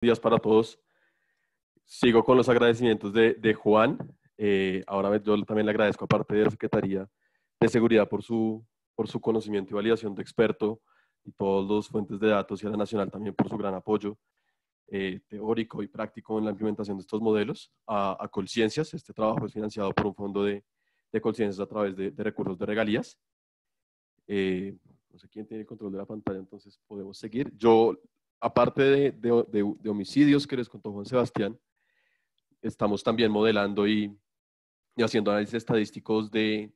días para todos. Sigo con los agradecimientos de, Juan. Eh, ahora yo también le agradezco, a parte de la Secretaría de Seguridad, por su, por su conocimiento y validación de experto y todos los fuentes de datos y a la Nacional también por su gran apoyo eh, teórico y práctico en la implementación de estos modelos a, Colciencias. Este trabajo es financiado por un fondo de, de Colciencias a través de, recursos de regalías. Eh, no sé quién tiene el control de la pantalla, entonces podemos seguir. Yo aparte de, homicidios que les contó Juan Sebastián, estamos también modelando y, haciendo análisis estadísticos del,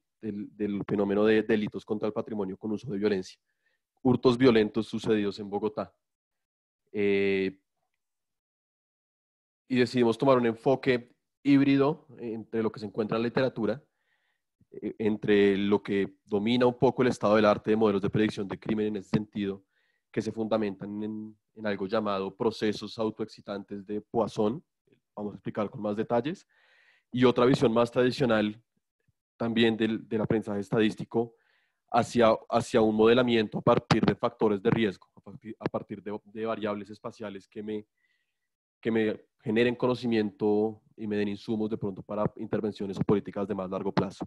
fenómeno de delitos contra el patrimonio con uso de violencia, hurtos violentos sucedidos en Bogotá. Eh, y decidimos tomar un enfoque híbrido entre lo que se encuentra en la literatura, eh, entre lo que domina un poco el estado del arte de modelos de predicción de crimen en ese sentido, que se fundamentan en, algo llamado procesos autoexcitantes de Poisson, vamos a explicar con más detalles, y otra visión más tradicional también del, aprendizaje estadístico hacia, hacia un modelamiento a partir de factores de riesgo, a partir de, variables espaciales que me, que me generen conocimiento y me den insumos de pronto para intervenciones o políticas de más largo plazo.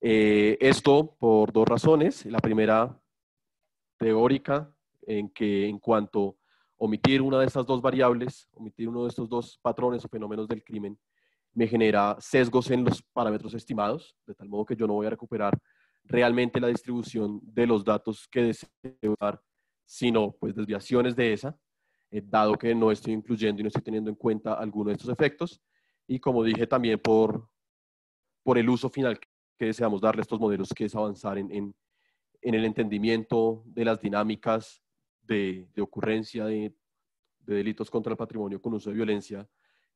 Eh, esto por dos razones. La primera, teórica, en que en cuanto omitir una de esas dos variables, omitir uno de estos dos patrones o fenómenos del crimen, me genera sesgos en los parámetros estimados, de tal modo que yo no voy a recuperar realmente la distribución de los datos que deseo dar, sino pues desviaciones de esa, eh, dado que no estoy incluyendo y no estoy teniendo en cuenta alguno de estos efectos. Y como dije también por, por el uso final que deseamos darle a estos modelos, que es avanzar en el entendimiento de las dinámicas de, ocurrencia de, delitos contra el patrimonio con uso de violencia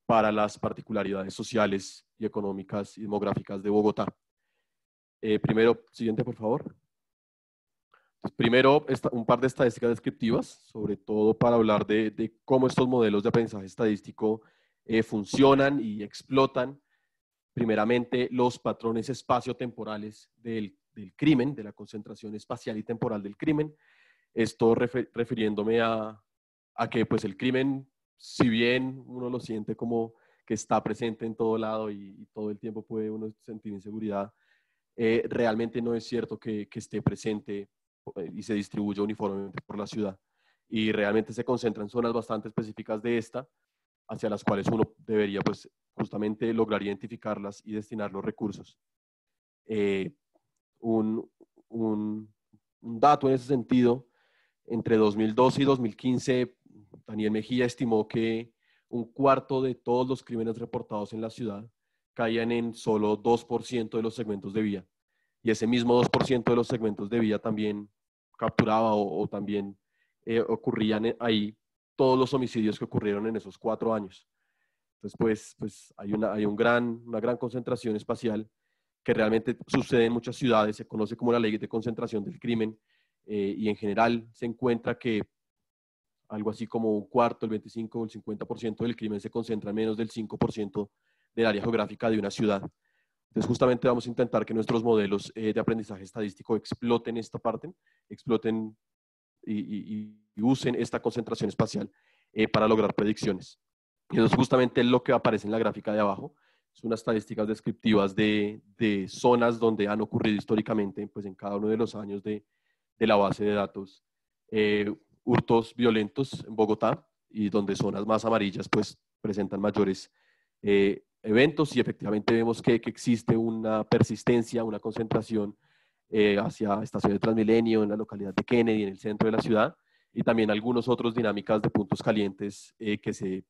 para las particularidades sociales y económicas y demográficas de Bogotá. Eh, primero, siguiente, por favor. primero, un par de estadísticas descriptivas, sobre todo para hablar de, cómo estos modelos de aprendizaje estadístico eh, funcionan y explotan, primeramente, los patrones espacio del crimen, de la concentración espacial y temporal del crimen, esto refiriéndome a, a que pues el crimen, si bien uno lo siente como que está presente en todo lado y, todo el tiempo puede uno sentir inseguridad, eh, realmente no es cierto que, que esté presente eh, y se distribuya uniformemente por la ciudad. Y realmente se concentra en zonas bastante específicas de esta, hacia las cuales uno debería pues justamente lograr identificarlas y destinar los recursos. Eh, un, un, dato en ese sentido entre 2012 y 2015, Daniel Mejía estimó que un cuarto de todos los crímenes reportados en la ciudad caían en solo 2% de los segmentos de vía. Y ese mismo 2% de los segmentos de vía también capturaba o, también eh, ocurrían e, ahí todos los homicidios que ocurrieron en esos cuatro años. Entonces, pues, pues, hay, una, hay un gran, una gran concentración espacial que realmente sucede en muchas ciudades, se conoce como la ley de concentración del crimen eh, y en general se encuentra que algo así como un cuarto, el 25 o el 50% del crimen se concentra en menos del 5% del área geográfica de una ciudad. Entonces, justamente vamos a intentar que nuestros modelos eh, de aprendizaje estadístico exploten esta parte, exploten y, usen esta concentración espacial eh, para lograr predicciones. Y eso es justamente lo que aparece en la gráfica de abajo. Son unas estadísticas descriptivas de, de zonas donde han ocurrido históricamente, pues en cada uno de los años de, de la base de datos eh, hurtos violentos en Bogotá y donde zonas más amarillas pues presentan mayores eh, eventos y efectivamente vemos que, que, existe una persistencia, una concentración eh, hacia Estación de Transmilenio, en la localidad de Kennedy, en el centro de la ciudad y también algunos otros dinámicas de puntos calientes que se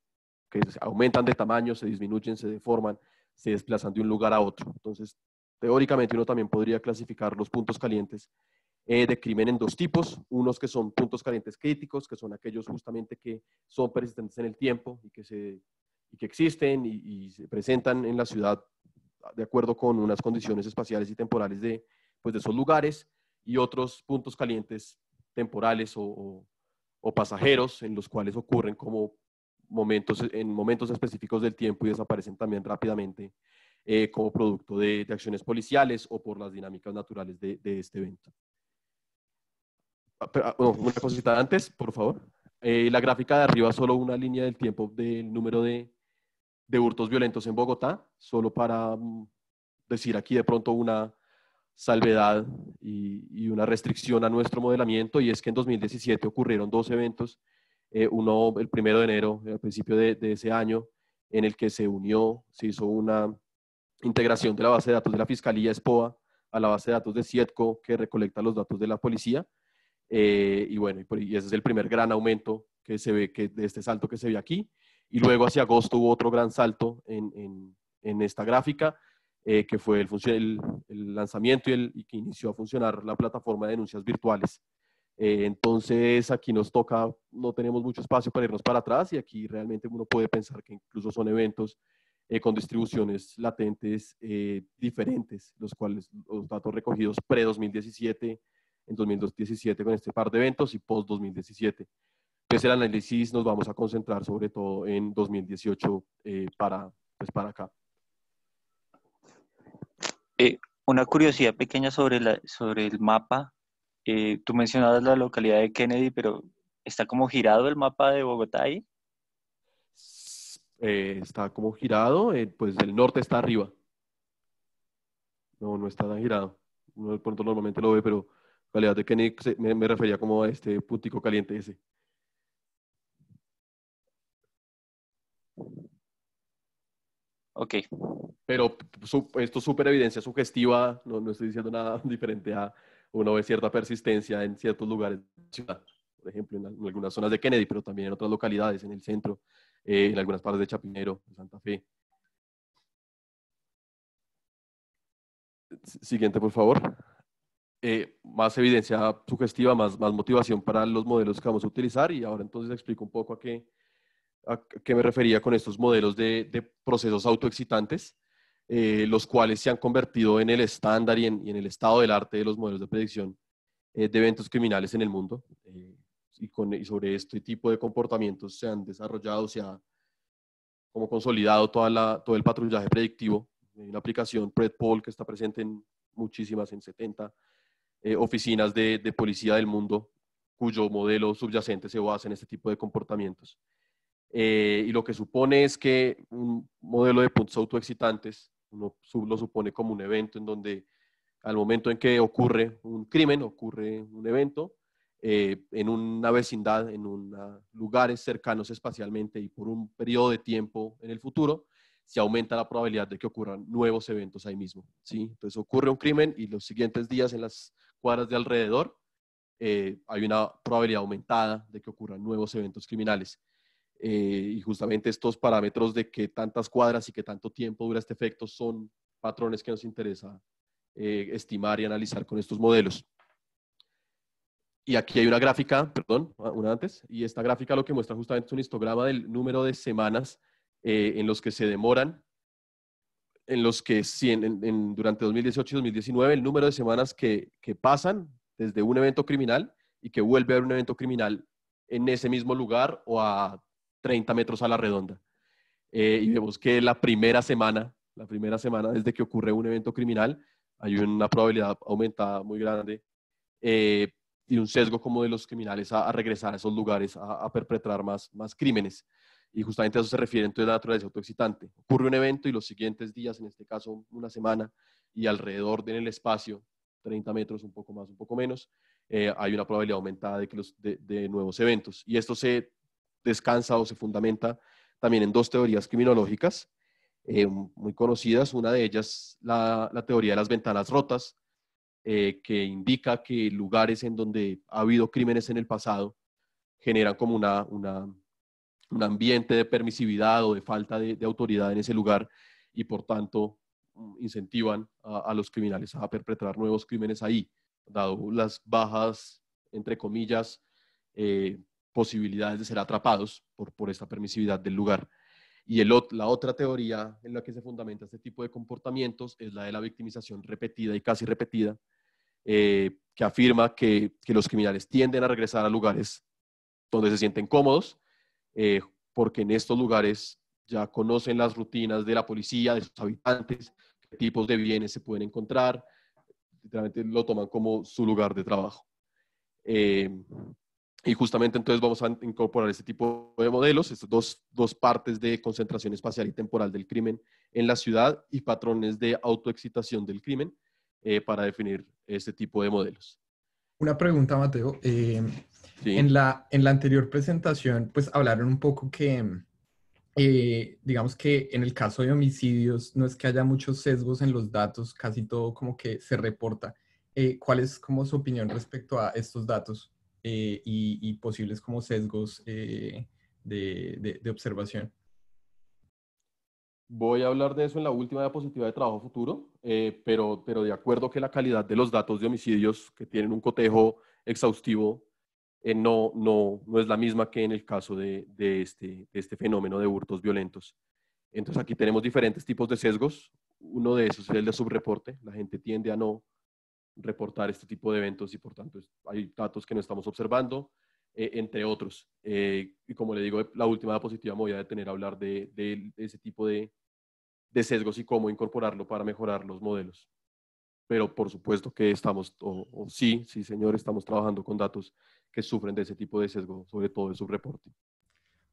que aumentan de tamaño, se disminuyen, se deforman, se desplazan de un lugar a otro. Entonces, teóricamente uno también podría clasificar los puntos calientes eh, de crimen en dos tipos, unos que son puntos calientes críticos, que son aquellos justamente que son persistentes en el tiempo y que, se, que existen y, se presentan en la ciudad de acuerdo con unas condiciones espaciales y temporales de, pues, de esos lugares, y otros puntos calientes temporales o, pasajeros en los cuales ocurren como momentos, en momentos específicos del tiempo y desaparecen también rápidamente eh, como producto de, de, acciones policiales o por las dinámicas naturales de este evento. Ah, ah, oh, una cosita antes, por favor. Eh, la gráfica de arriba, solo una línea del tiempo del número de, hurtos violentos en Bogotá, solo para mm, decir aquí de pronto una salvedad y, una restricción a nuestro modelamiento, y es que en 2017 ocurrieron dos eventos, eh, uno el primero de enero, eh, al principio de, de ese año, en el que se unió, se hizo una integración de la base de datos de la Fiscalía ESPOA a la base de datos de CIETCO, que recolecta los datos de la policía, eh, y bueno, y, ese es el primer gran aumento que se ve, que, de este salto que se ve aquí. Y luego hacia agosto hubo otro gran salto en, en, esta gráfica, eh, que fue el, el, lanzamiento y, el, que inició a funcionar la plataforma de denuncias virtuales. Eh, entonces aquí nos toca, no tenemos mucho espacio para irnos para atrás y aquí realmente uno puede pensar que incluso son eventos con distribuciones latentes diferentes, los cuales los datos recogidos pre-2017 en 2017 con este par de eventos y post-2017. Pues el análisis nos vamos a concentrar sobre todo en 2018 eh, para, pues para acá. Eh, una curiosidad pequeña sobre, la, sobre el mapa. Eh, tú mencionabas la localidad de Kennedy, pero ¿está como girado el mapa de Bogotá ahí? está como girado, pues el norte está arriba. No, no está tan girado. Uno de pronto normalmente lo ve, pero calidad de Kennedy me, refería como a este puntico caliente ese. Ok. Pero esto es súper evidencia sugestiva, no, no, estoy diciendo nada diferente a uno ve cierta persistencia en ciertos lugares de la ciudad, por ejemplo, en, algunas zonas de Kennedy, pero también en otras localidades, en el centro, eh, en algunas partes de Chapinero, Santa Fe. Siguiente, por favor. Eh, más evidencia sugestiva, más, más motivación para los modelos que vamos a utilizar y ahora entonces explico un poco a qué, me refería con estos modelos de, procesos autoexcitantes, eh, los cuales se han convertido en el estándar y en, el estado del arte de los modelos de predicción eh, de eventos criminales en el mundo. Y, sobre este tipo de comportamientos se han desarrollado, se ha como consolidado toda la, todo el patrullaje predictivo. en una aplicación PredPol que está presente en muchísimas, en 70 eh, oficinas de, policía del mundo cuyo modelo subyacente se basa en este tipo de comportamientos. Eh, y lo que supone es que un modelo de puntos autoexcitantes, uno lo supone como un evento en donde al momento en que ocurre un crimen, ocurre un evento, eh, en una vecindad, en un ah, lugares cercanos espacialmente y por un periodo de tiempo en el futuro, se aumenta la probabilidad de que ocurran nuevos eventos ahí mismo. ¿sí? Entonces ocurre un crimen y los siguientes días en las cuadras de alrededor, eh, hay una probabilidad aumentada de que ocurran nuevos eventos criminales. Eh, y justamente estos parámetros de que tantas cuadras y que tanto tiempo dura este efecto son patrones que nos interesa eh, estimar y analizar con estos modelos. Y aquí hay una gráfica, perdón, ah, una antes, y esta gráfica lo que muestra justamente es un histograma del número de semanas en los que se demoran en los que si durante 2018 y 2019 el número de semanas que, que, pasan desde un evento criminal y que vuelve a haber un evento criminal en ese mismo lugar o a 30 metros a la redonda. Eh, y vemos que la primera semana, la primera semana desde que ocurre un evento criminal, hay una probabilidad aumentada muy grande eh, y un sesgo como de los criminales a, regresar a esos lugares a, a perpetrar más, más crímenes y justamente a eso se refiere entonces la naturaleza autoexcitante. Ocurre un evento y los siguientes días, en este caso una semana, y alrededor en el espacio, 30 metros, un poco más, un poco menos, eh, hay una probabilidad aumentada de, que los, de, nuevos eventos. Y esto se descansa o se fundamenta también en dos teorías criminológicas eh, muy conocidas. Una de ellas, la, la teoría de las ventanas rotas, eh, que indica que lugares en donde ha habido crímenes en el pasado generan como una, una un ambiente de permisividad o de falta de, autoridad en ese lugar y por tanto mm, incentivan a, los criminales a perpetrar nuevos crímenes ahí, dado las bajas, entre comillas, eh, posibilidades de ser atrapados por, por esta permisividad del lugar. Y la otra teoría en la que se fundamenta este tipo de comportamientos es la de la victimización repetida y casi repetida, eh, que afirma que los criminales tienden a regresar a lugares donde se sienten cómodos eh, porque en estos lugares ya conocen las rutinas de la policía, de sus habitantes, qué tipos de bienes se pueden encontrar, literalmente lo toman como su lugar de trabajo. Eh, y justamente entonces vamos a incorporar este tipo de modelos, estas dos, dos, partes de concentración espacial y temporal del crimen en la ciudad y patrones de autoexcitación del crimen eh, para definir este tipo de modelos. Una pregunta, Mateo. En, la, en la anterior presentación, pues hablaron un poco que, eh, digamos que en el caso de homicidios, no es que haya muchos sesgos en los datos, casi todo como que se reporta. Eh, ¿Cuál es como su opinión respecto a estos datos eh, y, posibles como sesgos de, de, observación? Voy a hablar de eso en la última diapositiva de trabajo futuro, pero, pero de acuerdo que la calidad de los datos de homicidios que tienen un cotejo exhaustivo eh, no, no, no es la misma que en el caso de, este, de este fenómeno de hurtos violentos. Entonces aquí tenemos diferentes tipos de sesgos. Uno de esos es el de subreporte. La gente tiende a no reportar este tipo de eventos y por tanto hay datos que no estamos observando, eh, entre otros. Eh, y como le digo, la última diapositiva me voy a detener a hablar de, ese tipo de, sesgos y cómo incorporarlo para mejorar los modelos. Pero por supuesto que estamos, o sí, sí señor, estamos trabajando con datos que sufren de ese tipo de sesgo, sobre todo de reporte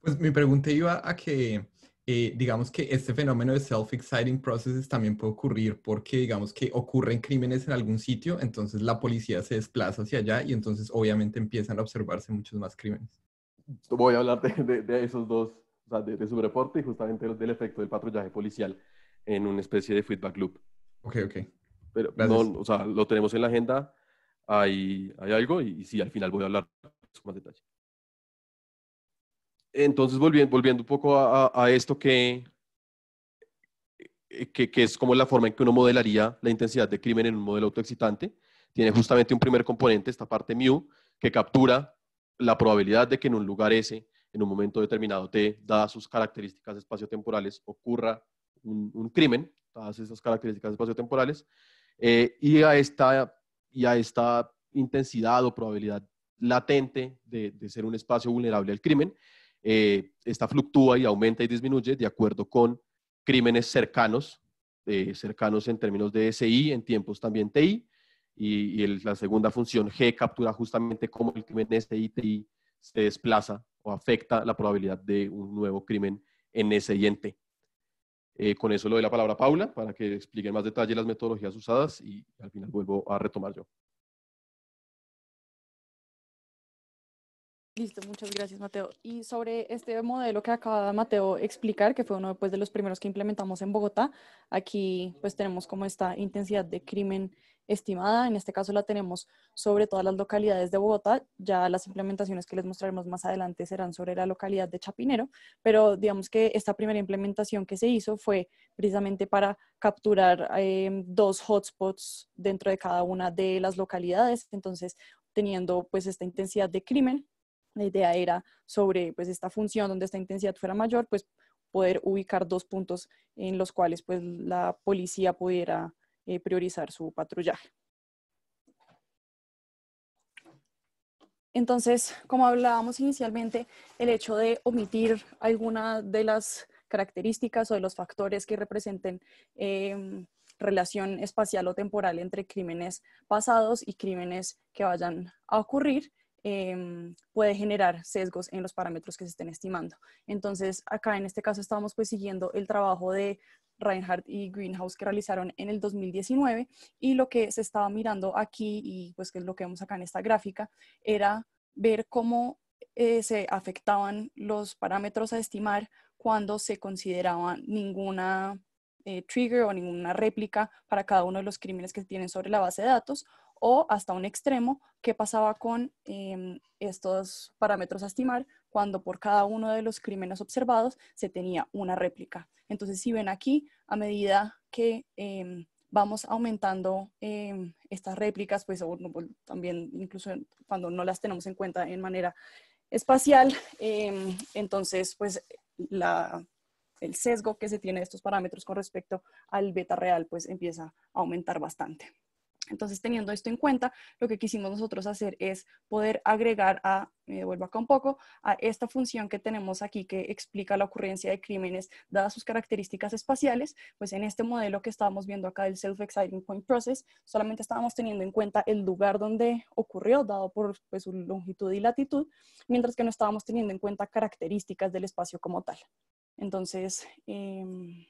Pues mi pregunta iba a que, eh, digamos que este fenómeno de self-exciting processes también puede ocurrir porque, digamos que ocurren crímenes en algún sitio, entonces la policía se desplaza hacia allá y entonces obviamente empiezan a observarse muchos más crímenes. Voy a hablar de, esos dos, o sea, de, de reporte y justamente del efecto del patrullaje policial en una especie de feedback loop. Ok, ok. Pero o sea, lo tenemos en la agenda hay, hay algo y, si al final voy a hablar más detalle. Entonces, volviendo, volviendo un poco a, esto eh, que, que, es como la forma en que uno modelaría la intensidad de crimen en un modelo autoexcitante, tiene justamente un primer componente, esta parte mu, que captura la probabilidad de que en un lugar S, en un momento determinado T, dadas sus características espaciotemporales, ocurra un, crimen, dadas esas características espaciotemporales, eh, y a esta y a esta intensidad o probabilidad latente de, ser un espacio vulnerable al crimen, eh, esta fluctúa y aumenta y disminuye de acuerdo con crímenes cercanos, eh, cercanos en términos de SI, en tiempos también TI, y, la segunda función G captura justamente cómo el crimen SI, TI se desplaza o afecta la probabilidad de un nuevo crimen en SI en eh, con eso le doy la palabra a Paula para que explique en más detalle las metodologías usadas y al final vuelvo a retomar yo. Listo, muchas gracias Mateo. Y sobre este modelo que acaba Mateo explicar, que fue uno pues, de los primeros que implementamos en Bogotá, aquí pues tenemos como esta intensidad de crimen estimada. En este caso la tenemos sobre todas las localidades de Bogotá. Ya las implementaciones que les mostraremos más adelante serán sobre la localidad de Chapinero, pero digamos que esta primera implementación que se hizo fue precisamente para capturar em, dos hotspots dentro de cada una de las localidades. Entonces, teniendo pues esta intensidad de crimen, la idea era sobre pues esta función donde esta intensidad fuera mayor, pues poder ubicar dos puntos en los cuales pues la policía pudiera eh, priorizar su patrullaje. Entonces, como hablábamos inicialmente, el hecho de omitir alguna de las características o de los factores que representen em, relación espacial o temporal entre crímenes pasados y crímenes que vayan a ocurrir Em, puede generar sesgos en los parámetros que se estén estimando. Entonces, acá en este caso estábamos pues siguiendo el trabajo de Reinhardt y Greenhouse que realizaron en el 2019 y lo que se estaba mirando aquí y pues que es lo que vemos acá en esta gráfica era ver cómo eh, se afectaban los parámetros a estimar cuando se consideraba ninguna eh, trigger o ninguna réplica para cada uno de los crímenes que tienen sobre la base de datos, o hasta un extremo, qué pasaba con em, estos parámetros a estimar cuando por cada uno de los crímenes observados se tenía una réplica. Entonces, si ven aquí, a medida que em, vamos aumentando em, estas réplicas, pues, pues también incluso cuando no las tenemos en cuenta en manera espacial, entonces pues la el sesgo que se tiene de estos parámetros con respecto al beta real pues empieza a aumentar bastante. Entonces, teniendo esto en cuenta, lo que quisimos nosotros hacer es poder agregar a, me devuelvo acá un poco, a esta función que tenemos aquí que explica la ocurrencia de crímenes dadas sus características espaciales, pues en este modelo que estábamos viendo acá del Self-Exciting Point Process, solamente estábamos teniendo en cuenta el lugar donde ocurrió, dado por pues, su longitud y latitud, mientras que no estábamos teniendo en cuenta características del espacio como tal. Entonces, em,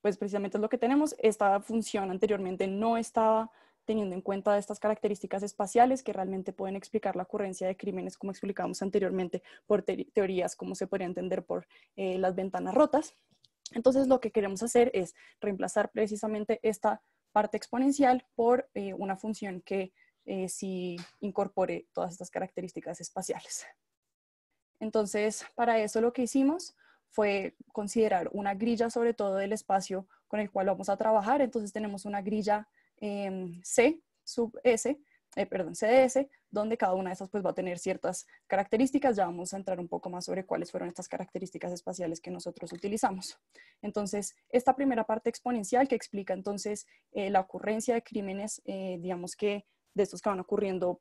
pues precisamente es lo que tenemos. Esta función anteriormente no estaba teniendo en cuenta estas características espaciales que realmente pueden explicar la ocurrencia de crímenes, como explicamos anteriormente, por teorías, como se podría entender por eh, las ventanas rotas. Entonces, lo que queremos hacer es reemplazar precisamente esta parte exponencial por eh, una función que eh, sí incorpore todas estas características espaciales. Entonces, para eso lo que hicimos fue considerar una grilla sobre todo del espacio con el cual vamos a trabajar. Entonces tenemos una grilla em, C sub S, eh, perdón, CDS, donde cada una de estas pues va a tener ciertas características. Ya vamos a entrar un poco más sobre cuáles fueron estas características espaciales que nosotros utilizamos. Entonces, esta primera parte exponencial que explica entonces eh, la ocurrencia de crímenes, eh, digamos que de estos que van ocurriendo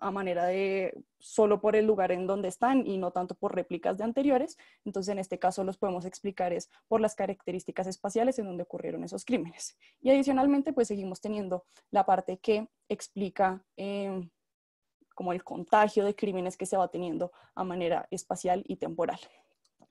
a manera de solo por el lugar en donde están y no tanto por réplicas de anteriores. Entonces, en este caso los podemos explicar es por las características espaciales en donde ocurrieron esos crímenes. Y adicionalmente, pues seguimos teniendo la parte que explica em, como el contagio de crímenes que se va teniendo a manera espacial y temporal.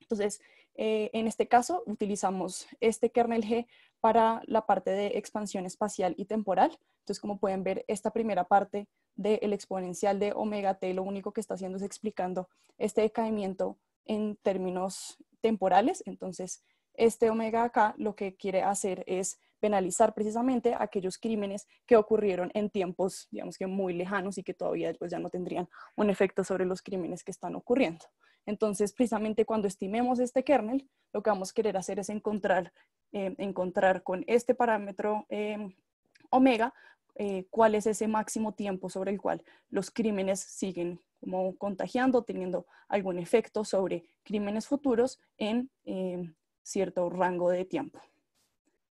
Entonces, eh, en este caso, utilizamos este kernel G para la parte de expansión espacial y temporal. Entonces, como pueden ver, esta primera parte del exponencial de omega t, lo único que está haciendo es explicando este decaimiento en términos temporales. Entonces, este omega acá lo que quiere hacer es penalizar precisamente aquellos crímenes que ocurrieron en tiempos, digamos que muy lejanos y que todavía pues, ya no tendrían un efecto sobre los crímenes que están ocurriendo. Entonces, precisamente cuando estimemos este kernel, lo que vamos a querer hacer es encontrar, eh, encontrar con este parámetro eh, omega eh, cuál es ese máximo tiempo sobre el cual los crímenes siguen como contagiando, teniendo algún efecto sobre crímenes futuros en em, cierto rango de tiempo.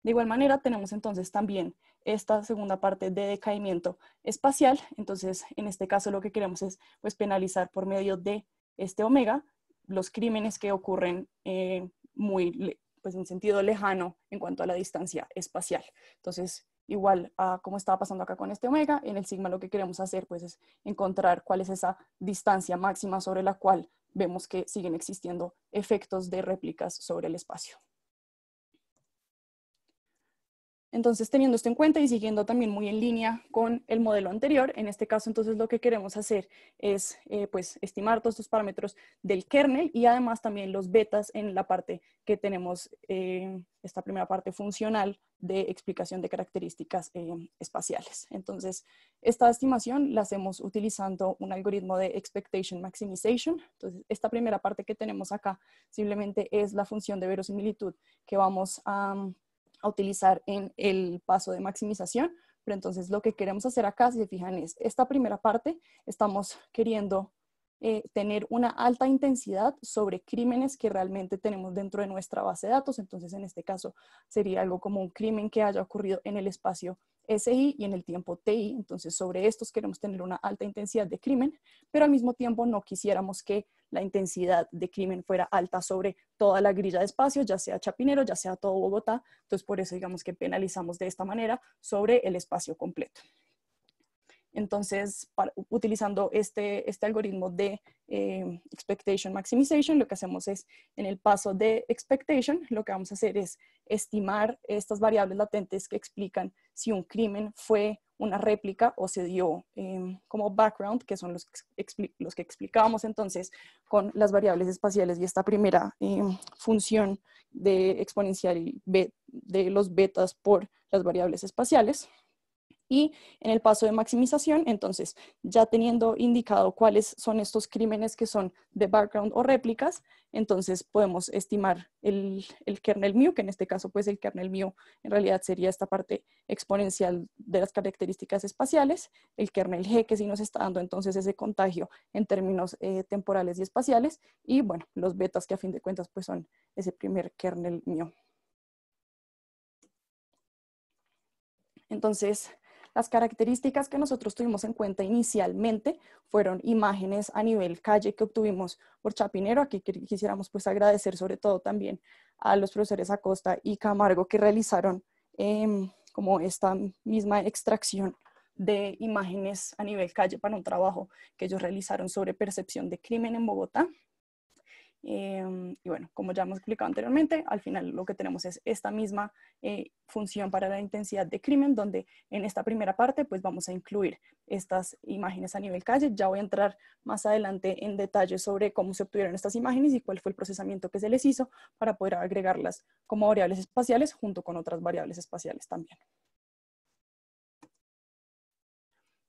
De igual manera, tenemos entonces también esta segunda parte de decaimiento espacial. Entonces, en este caso lo que queremos es pues, penalizar por medio de este omega los crímenes que ocurren eh, muy, pues, en sentido lejano en cuanto a la distancia espacial. Entonces, igual a como estaba pasando acá con este omega, en el sigma lo que queremos hacer pues es encontrar cuál es esa distancia máxima sobre la cual vemos que siguen existiendo efectos de réplicas sobre el espacio. Entonces, teniendo esto en cuenta y siguiendo también muy en línea con el modelo anterior, en este caso, entonces lo que queremos hacer es eh, pues, estimar todos estos parámetros del kernel y además también los betas en la parte que tenemos, eh, esta primera parte funcional de explicación de características eh, espaciales. Entonces, esta estimación la hacemos utilizando un algoritmo de expectation maximization. Entonces, esta primera parte que tenemos acá simplemente es la función de verosimilitud que vamos a a utilizar en el paso de maximización. Pero entonces lo que queremos hacer acá, si se fijan, es esta primera parte, estamos queriendo eh, tener una alta intensidad sobre crímenes que realmente tenemos dentro de nuestra base de datos. Entonces, en este caso, sería algo como un crimen que haya ocurrido en el espacio SI y en el tiempo TI. Entonces, sobre estos queremos tener una alta intensidad de crimen, pero al mismo tiempo no quisiéramos que la intensidad de crimen fuera alta sobre toda la grilla de espacios, ya sea Chapinero, ya sea todo Bogotá. Entonces, por eso digamos que penalizamos de esta manera sobre el espacio completo. Entonces, utilizando este, este algoritmo de eh, expectation maximization, lo que hacemos es, en el paso de expectation, lo que vamos a hacer es estimar estas variables latentes que explican si un crimen fue una réplica o se dio em, como background, que son los, que explicábamos entonces con las variables espaciales y esta primera em, función de exponencial de los betas por las variables espaciales. Y en el paso de maximización, entonces, ya teniendo indicado cuáles son estos crímenes que son de background o réplicas, entonces podemos estimar el, kernel mu, que en este caso, pues el kernel mu en realidad sería esta parte exponencial de las características espaciales, el kernel g, que sí nos está dando entonces ese contagio en términos eh, temporales y espaciales, y bueno, los betas que a fin de cuentas pues son ese primer kernel mu. Entonces, las características que nosotros tuvimos en cuenta inicialmente fueron imágenes a nivel calle que obtuvimos por Chapinero. Aquí quisiéramos pues agradecer sobre todo también a los profesores Acosta y Camargo que realizaron em, como esta misma extracción de imágenes a nivel calle para un trabajo que ellos realizaron sobre percepción de crimen en Bogotá. Em, y bueno, como ya hemos explicado anteriormente, al final lo que tenemos es esta misma eh, función para la intensidad de crimen, donde en esta primera parte pues vamos a incluir estas imágenes a nivel calle. Ya voy a entrar más adelante en detalle sobre cómo se obtuvieron estas imágenes y cuál fue el procesamiento que se les hizo para poder agregarlas como variables espaciales junto con otras variables espaciales también.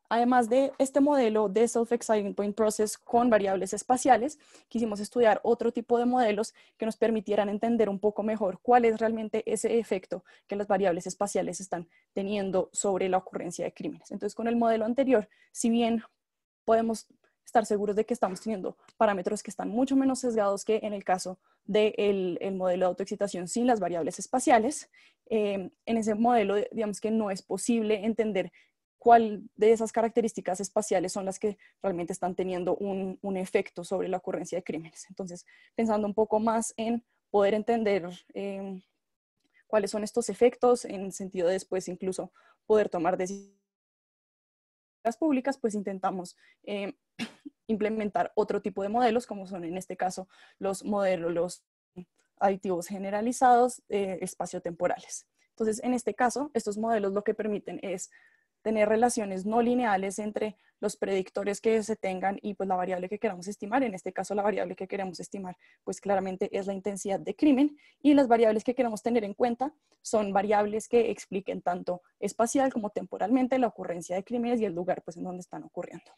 Además de este modelo de Self-Exciting Point Process con variables espaciales, quisimos estudiar otro tipo de modelos que nos permitieran entender un poco mejor cuál es realmente ese efecto que las variables espaciales están teniendo sobre la ocurrencia de crímenes. Entonces, con el modelo anterior, si bien podemos estar seguros de que estamos teniendo parámetros que están mucho menos sesgados que en el caso del el modelo de autoexcitación sin las variables espaciales. Eh, en ese modelo, digamos que no es posible entender cuál de esas características espaciales son las que realmente están teniendo un, efecto sobre la ocurrencia de crímenes. Entonces, pensando un poco más en poder entender em, cuáles son estos efectos, en sentido de después incluso poder tomar decisiones públicas, pues intentamos em, implementar otro tipo de modelos, como son en este caso los modelos, los aditivos generalizados eh, espaciotemporales. Entonces, en este caso, estos modelos lo que permiten es tener relaciones no lineales entre los predictores que se tengan y pues la variable que queramos estimar. En este caso, la variable que queremos estimar, pues claramente es la intensidad de crimen y las variables que queremos tener en cuenta son variables que expliquen tanto espacial como temporalmente la ocurrencia de crímenes y el lugar pues en donde están ocurriendo.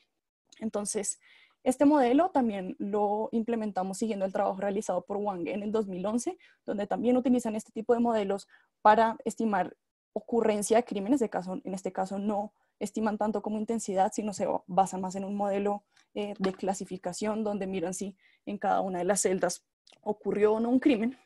Entonces, este modelo también lo implementamos siguiendo el trabajo realizado por Wang en el 2011, donde también utilizan este tipo de modelos para estimar ocurrencia de crímenes, de caso, en este caso no estiman tanto como intensidad, sino se basan más en un modelo eh, de clasificación donde miran si en cada una de las celdas ocurrió o no un crimen.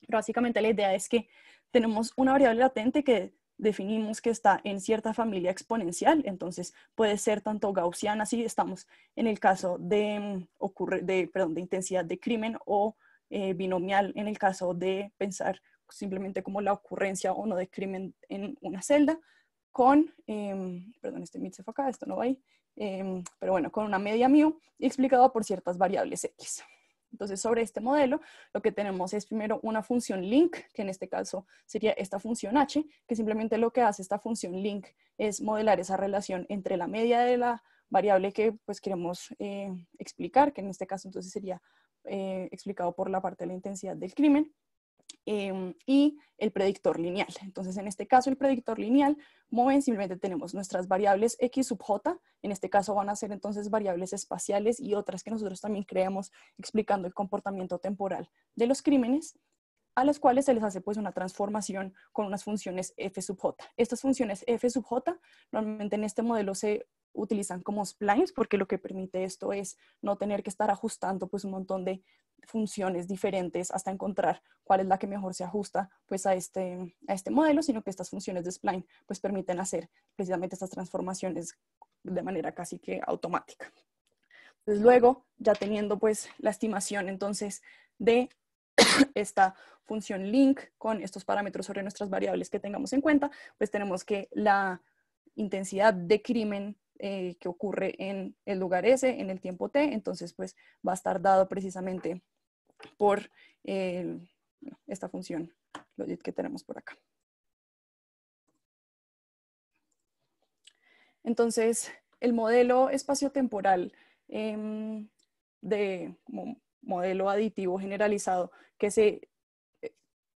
Pero básicamente la idea es que tenemos una variable latente que definimos que está en cierta familia exponencial, entonces puede ser tanto gaussiana si estamos en el caso de, mm, perdón, de intensidad de crimen o eh, binomial en el caso de pensar simplemente como la ocurrencia o no de crimen en una celda, con, em, perdón, este acá, esto no va em, pero bueno, con una media mu explicada por ciertas variables x. Entonces, sobre este modelo, lo que tenemos es primero una función link, que en este caso sería esta función h, que simplemente lo que hace esta función link es modelar esa relación entre la media de la variable que pues queremos eh, explicar, que en este caso entonces sería eh, explicado por la parte de la intensidad del crimen, Em, y el predictor lineal. Entonces, en este caso, el predictor lineal, muy simplemente tenemos nuestras variables x sub j, en este caso van a ser entonces variables espaciales y otras que nosotros también creamos explicando el comportamiento temporal de los crímenes, a las cuales se les hace pues una transformación con unas funciones f sub j. Estas funciones f sub j, normalmente en este modelo se utilizan como splines porque lo que permite esto es no tener que estar ajustando pues un montón de funciones diferentes hasta encontrar cuál es la que mejor se ajusta pues a este, a este modelo, sino que estas funciones de spline pues permiten hacer precisamente estas transformaciones de manera casi que automática. luego, ya teniendo pues la estimación entonces de esta función link con estos parámetros sobre nuestras variables que tengamos en cuenta, pues tenemos que la intensidad de crimen eh, que ocurre en el lugar S, en el tiempo T, entonces pues va a estar dado precisamente por eh, esta función logit que tenemos por acá. Entonces, el modelo espaciotemporal em, de modelo aditivo generalizado que se eh,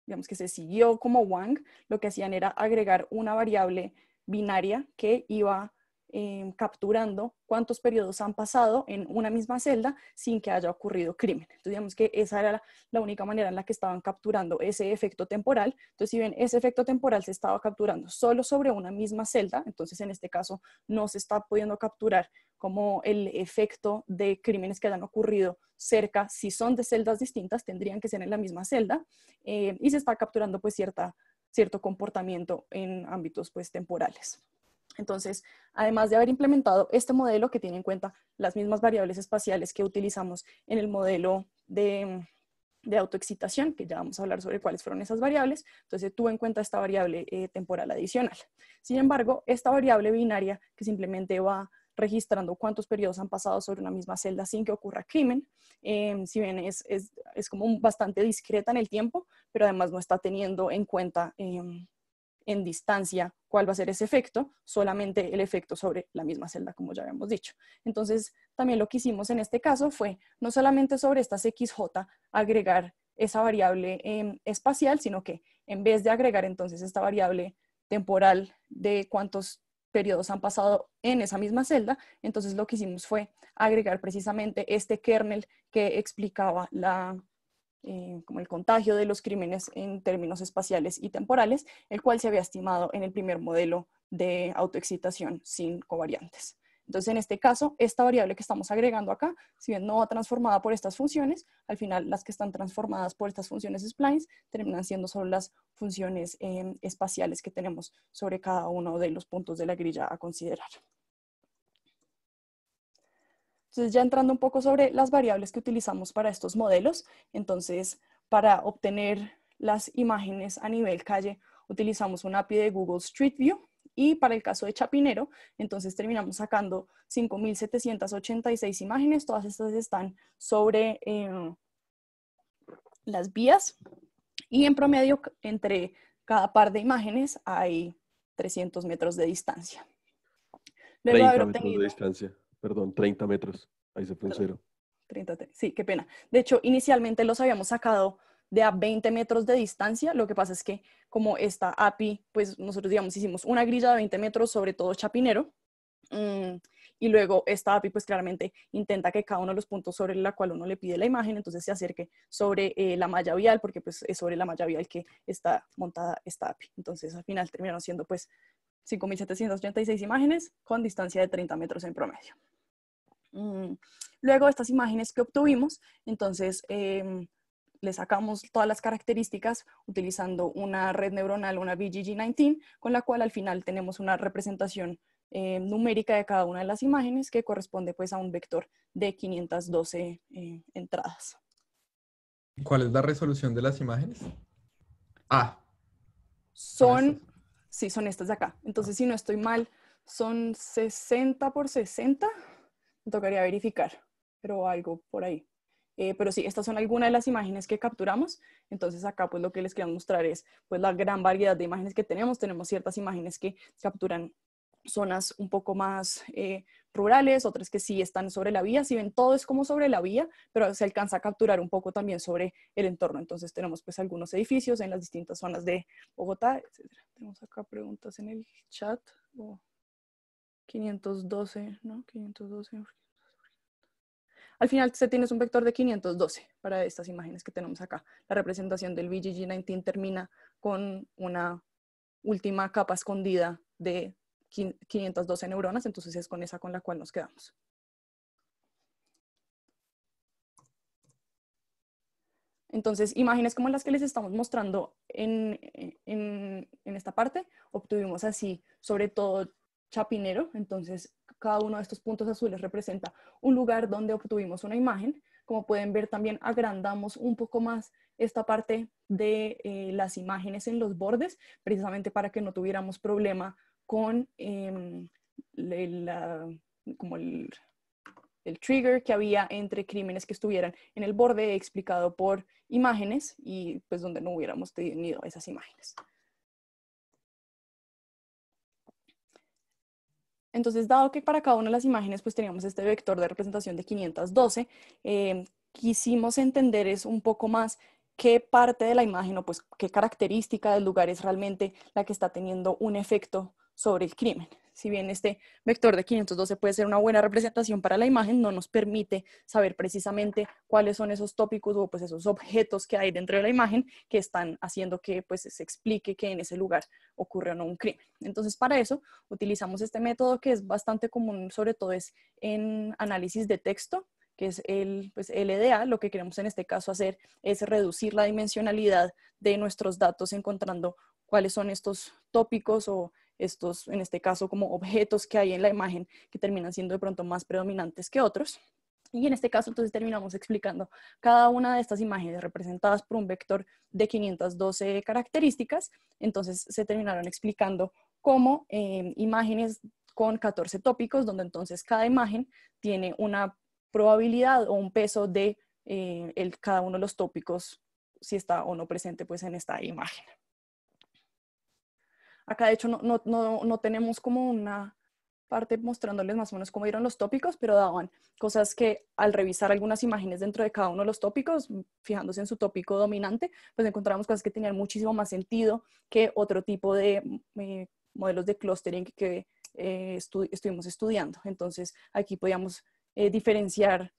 digamos que se siguió como Wang, lo que hacían era agregar una variable binaria que iba Em, capturando cuántos periodos han pasado en una misma celda sin que haya ocurrido crimen. Entonces, digamos que esa era la, única manera en la que estaban capturando ese efecto temporal. Entonces, si ven, ese efecto temporal se estaba capturando solo sobre una misma celda, entonces en este caso no se está pudiendo capturar como el efecto de crímenes que hayan ocurrido cerca, si son de celdas distintas, tendrían que ser en la misma celda, eh, y se está capturando pues cierta, cierto comportamiento en ámbitos pues temporales. Entonces, además de haber implementado este modelo que tiene en cuenta las mismas variables espaciales que utilizamos en el modelo de, mm, autoexcitación, que ya vamos a hablar sobre cuáles fueron esas variables, entonces tuvo en cuenta esta variable eh, temporal adicional. Sin embargo, esta variable binaria que simplemente va registrando cuántos periodos han pasado sobre una misma celda sin que ocurra crimen, em, si bien es, como bastante discreta en el tiempo, pero además no está teniendo en cuenta... Em, en distancia cuál va a ser ese efecto, solamente el efecto sobre la misma celda, como ya habíamos dicho. Entonces, también lo que hicimos en este caso fue no solamente sobre estas XJ agregar esa variable em, espacial, sino que en vez de agregar entonces esta variable temporal de cuántos periodos han pasado en esa misma celda, entonces lo que hicimos fue agregar precisamente este kernel que explicaba la, eh, como el contagio de los crímenes en términos espaciales y temporales, el cual se había estimado en el primer modelo de autoexcitación sin covariantes. Entonces, en este caso, esta variable que estamos agregando acá, si bien no va transformada por estas funciones, al final las que están transformadas por estas funciones splines terminan siendo solo las funciones eh, espaciales que tenemos sobre cada uno de los puntos de la grilla a considerar. Entonces, ya entrando un poco sobre las variables que utilizamos para estos modelos, entonces, para obtener las imágenes a nivel calle, utilizamos una API de Google Street View y para el caso de Chapinero, entonces terminamos sacando 5.786 imágenes, todas estas están sobre em, las vías y en promedio entre cada par de imágenes hay 300 metros de distancia. metros de distancia perdón, 30 metros. Ahí se puso cero. sí, qué pena. De hecho, inicialmente los habíamos sacado de a 20 metros de distancia. Lo que pasa es que como esta API, pues nosotros, digamos, hicimos una grilla de 20 metros sobre todo Chapinero. Mm, y luego esta API, pues claramente intenta que cada uno de los puntos sobre la cual uno le pide la imagen, entonces se acerque sobre eh, la malla vial, porque pues es sobre la malla vial que está montada esta API. Entonces al final terminaron siendo pues 5.786 imágenes con distancia de 30 metros en promedio. Mm, luego estas imágenes que obtuvimos, entonces em, le sacamos todas las características utilizando una red neuronal, una vgg 19 con la cual al final tenemos una representación em, numérica de cada una de las imágenes que corresponde pues a un vector de 512 eh, entradas. ¿Cuál es la resolución de las imágenes? Ah. Son, sí, son estas de acá. Entonces, si no estoy mal, son 60 por 60 tocaría verificar, pero algo por ahí. Eh, pero sí, estas son algunas de las imágenes que capturamos. Entonces acá pues lo que les quiero mostrar es pues la gran variedad de imágenes que tenemos. Tenemos ciertas imágenes que capturan zonas un poco más eh, rurales, otras que sí están sobre la vía. Si ven, todo es como sobre la vía, pero se alcanza a capturar un poco también sobre el entorno. Entonces tenemos pues algunos edificios en las distintas zonas de Bogotá, etc. Tenemos acá preguntas en el chat. Oh. 512, ¿no? 512. Al final se tiene un vector de 512 para estas imágenes que tenemos acá. La representación del VGG19 termina con una última capa escondida de 512 neuronas, entonces es con esa con la cual nos quedamos. Entonces, imágenes como las que les estamos mostrando en, en esta parte, obtuvimos así, sobre todo chapinero, entonces cada uno de estos puntos azules representa un lugar donde obtuvimos una imagen. Como pueden ver también agrandamos un poco más esta parte de eh, las imágenes en los bordes, precisamente para que no tuviéramos problema con em, el, el trigger que había entre crímenes que estuvieran en el borde explicado por imágenes y pues donde no hubiéramos tenido esas imágenes. Entonces, dado que para cada una de las imágenes pues teníamos este vector de representación de 512, eh, quisimos entender es un poco más qué parte de la imagen o pues qué característica del lugar es realmente la que está teniendo un efecto sobre el crimen. Si bien este vector de 512 puede ser una buena representación para la imagen, no nos permite saber precisamente cuáles son esos tópicos o pues esos objetos que hay dentro de la imagen que están haciendo que pues se explique que en ese lugar ocurre o no un crimen. Entonces para eso utilizamos este método que es bastante común, sobre todo es en análisis de texto, que es el pues, LDA, lo que queremos en este caso hacer es reducir la dimensionalidad de nuestros datos encontrando cuáles son estos tópicos o estos, en este caso, como objetos que hay en la imagen que terminan siendo de pronto más predominantes que otros. Y en este caso, entonces terminamos explicando cada una de estas imágenes representadas por un vector de 512 características. Entonces se terminaron explicando cómo em, imágenes con 14 tópicos, donde entonces cada imagen tiene una probabilidad o un peso de eh, cada uno de los tópicos, si está o no presente pues en esta imagen. Acá, de hecho, no, tenemos como una parte mostrándoles más o menos cómo eran los tópicos, pero daban cosas que al revisar algunas imágenes dentro de cada uno de los tópicos, fijándose en su tópico dominante, pues encontramos cosas que tenían muchísimo más sentido que otro tipo de eh, modelos de clustering que eh, estuvimos estudiando. Entonces, aquí podíamos eh, diferenciar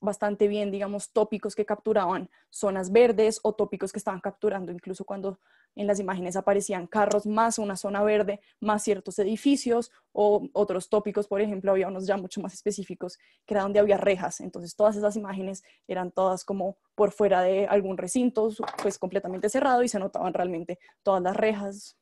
bastante bien, digamos, tópicos que capturaban zonas verdes o tópicos que estaban capturando, incluso cuando en las imágenes aparecían carros más una zona verde, más ciertos edificios o otros tópicos, por ejemplo, había unos ya mucho más específicos que era donde había rejas, entonces todas esas imágenes eran todas como por fuera de algún recinto, pues completamente cerrado y se notaban realmente todas las rejas,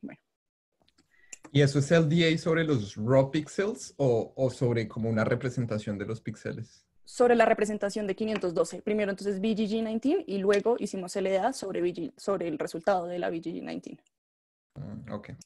¿Y eso es el DA sobre los raw pixels o, o sobre como una representación de los píxeles? sobre la representación de 512. Primero entonces BGG19 y luego hicimos LDA sobre, sobre el resultado de la BGG19. Mm, okay ok.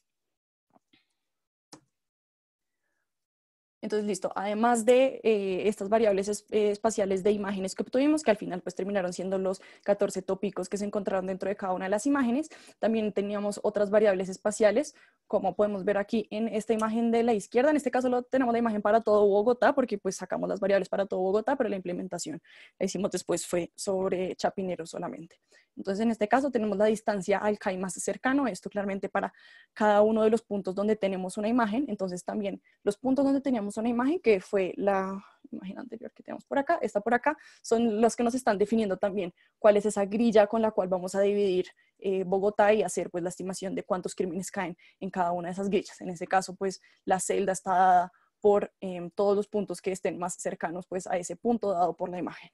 Entonces, listo, además de eh, estas variables eh, espaciales de imágenes que obtuvimos, que al final pues terminaron siendo los 14 tópicos que se encontraron dentro de cada una de las imágenes, también teníamos otras variables espaciales, como podemos ver aquí en esta imagen de la izquierda, en este caso lo, tenemos la imagen para todo Bogotá, porque pues sacamos las variables para todo Bogotá, pero la implementación la hicimos después fue sobre Chapinero solamente. Entonces, en este caso tenemos la distancia al CAI más cercano, esto claramente para cada uno de los puntos donde tenemos una imagen, entonces también los puntos donde teníamos una imagen que fue la imagen anterior que tenemos por acá, esta por acá, son las que nos están definiendo también cuál es esa grilla con la cual vamos a dividir eh, Bogotá y hacer pues la estimación de cuántos crímenes caen en cada una de esas grillas. En este caso, pues la celda está dada por em, todos los puntos que estén más cercanos pues a ese punto dado por la imagen.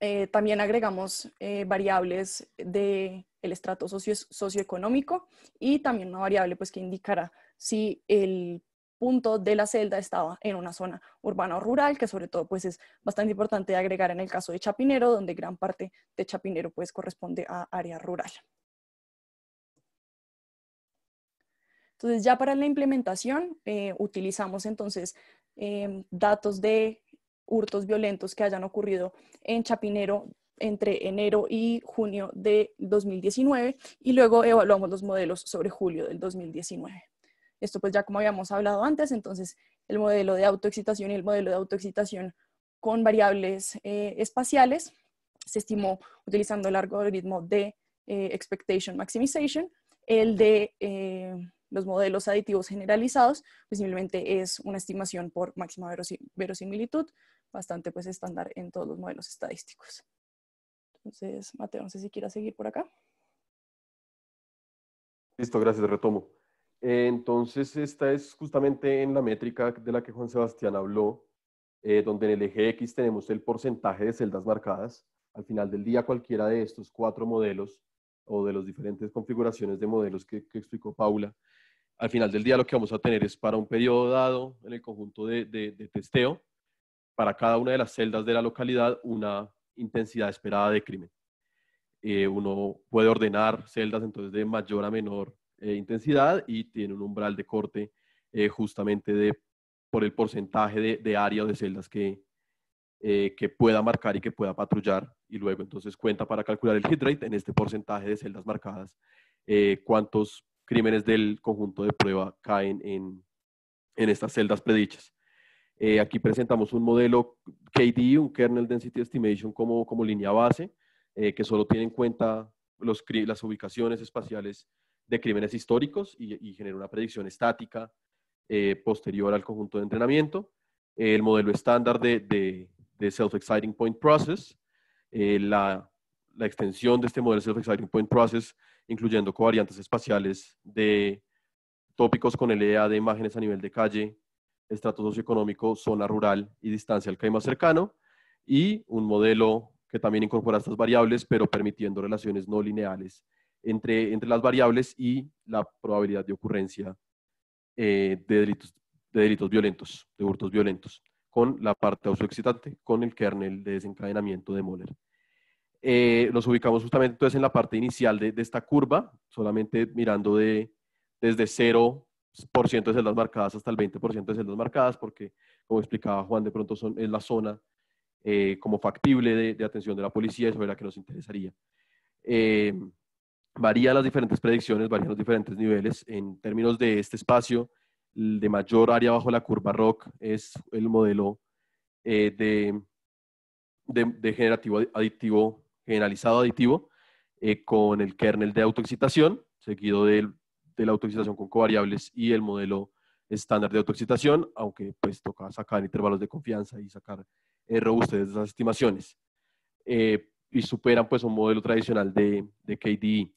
Eh, también agregamos eh, variables del el estrato socioeconómico y también una variable pues, que indicará si el punto de la celda estaba en una zona urbana o rural, que sobre todo pues es bastante importante agregar en el caso de Chapinero, donde gran parte de Chapinero pues corresponde a área rural. Entonces ya para la implementación eh, utilizamos entonces em, datos de hurtos violentos que hayan ocurrido en Chapinero entre enero y junio de 2019 y luego evaluamos los modelos sobre julio del 2019. Esto pues ya como habíamos hablado antes, entonces el modelo de autoexcitación y el modelo de autoexcitación con variables eh, espaciales se estimó utilizando el algoritmo de eh, expectation maximization. El de eh, los modelos aditivos generalizados, pues simplemente es una estimación por máxima verosimilitud, bastante pues estándar en todos los modelos estadísticos. Entonces, Mateo, no sé si quiera seguir por acá. Listo, gracias, retomo. Eh, entonces, esta es justamente en la métrica de la que Juan Sebastián habló, eh, donde en el eje X tenemos el porcentaje de celdas marcadas. Al final del día, cualquiera de estos cuatro modelos o de las diferentes configuraciones de modelos que, explicó Paula, al final del día lo que vamos a tener es para un periodo dado en el conjunto de, testeo, para cada una de las celdas de la localidad, una intensidad esperada de crimen. Eh, uno puede ordenar celdas entonces de mayor a menor eh, intensidad y tiene un umbral de corte eh, justamente por el porcentaje de, área de celdas que, eh, que pueda marcar y que pueda patrullar. Y luego entonces cuenta para calcular el hit rate en este porcentaje de celdas marcadas, cuántos crímenes del conjunto de prueba caen en, estas celdas predichas. aquí presentamos un modelo KD, un Kernel Density Estimation, como, como línea base, que solo tiene en cuenta los, las ubicaciones espaciales de crímenes históricos y, genera una predicción estática eh, posterior al conjunto de entrenamiento. el modelo estándar de, Self-Exciting Point Process, eh, la, extensión de este modelo Self-Exciting Point Process, incluyendo covariantes espaciales de tópicos con LEA de imágenes a nivel de calle, estrato socioeconómico, zona rural y distancia al clima más cercano, y un modelo que también incorpora estas variables, pero permitiendo relaciones no lineales entre, las variables y la probabilidad de ocurrencia eh, de, delitos, de delitos violentos, de hurtos violentos, con la parte excitante, con el kernel de desencadenamiento de Moller. Eh, nos ubicamos justamente entonces en la parte inicial de, esta curva, solamente mirando de, desde 0% de celdas marcadas hasta el 20% de celdas marcadas, porque como explicaba Juan, de pronto son, es la zona eh, como factible de, atención de la policía y sobre la que nos interesaría varían las diferentes predicciones, varían los diferentes niveles. En términos de este espacio, el de mayor área bajo la curva ROC es el modelo eh, de, generativo aditivo, generalizado aditivo, eh, con el kernel de autoexcitación, seguido de la autoexcitación con covariables y el modelo estándar de autoexcitación, aunque pues toca sacar intervalos de confianza y sacar eh, robustez de esas estimaciones. y superan pues un modelo tradicional de, de KDE.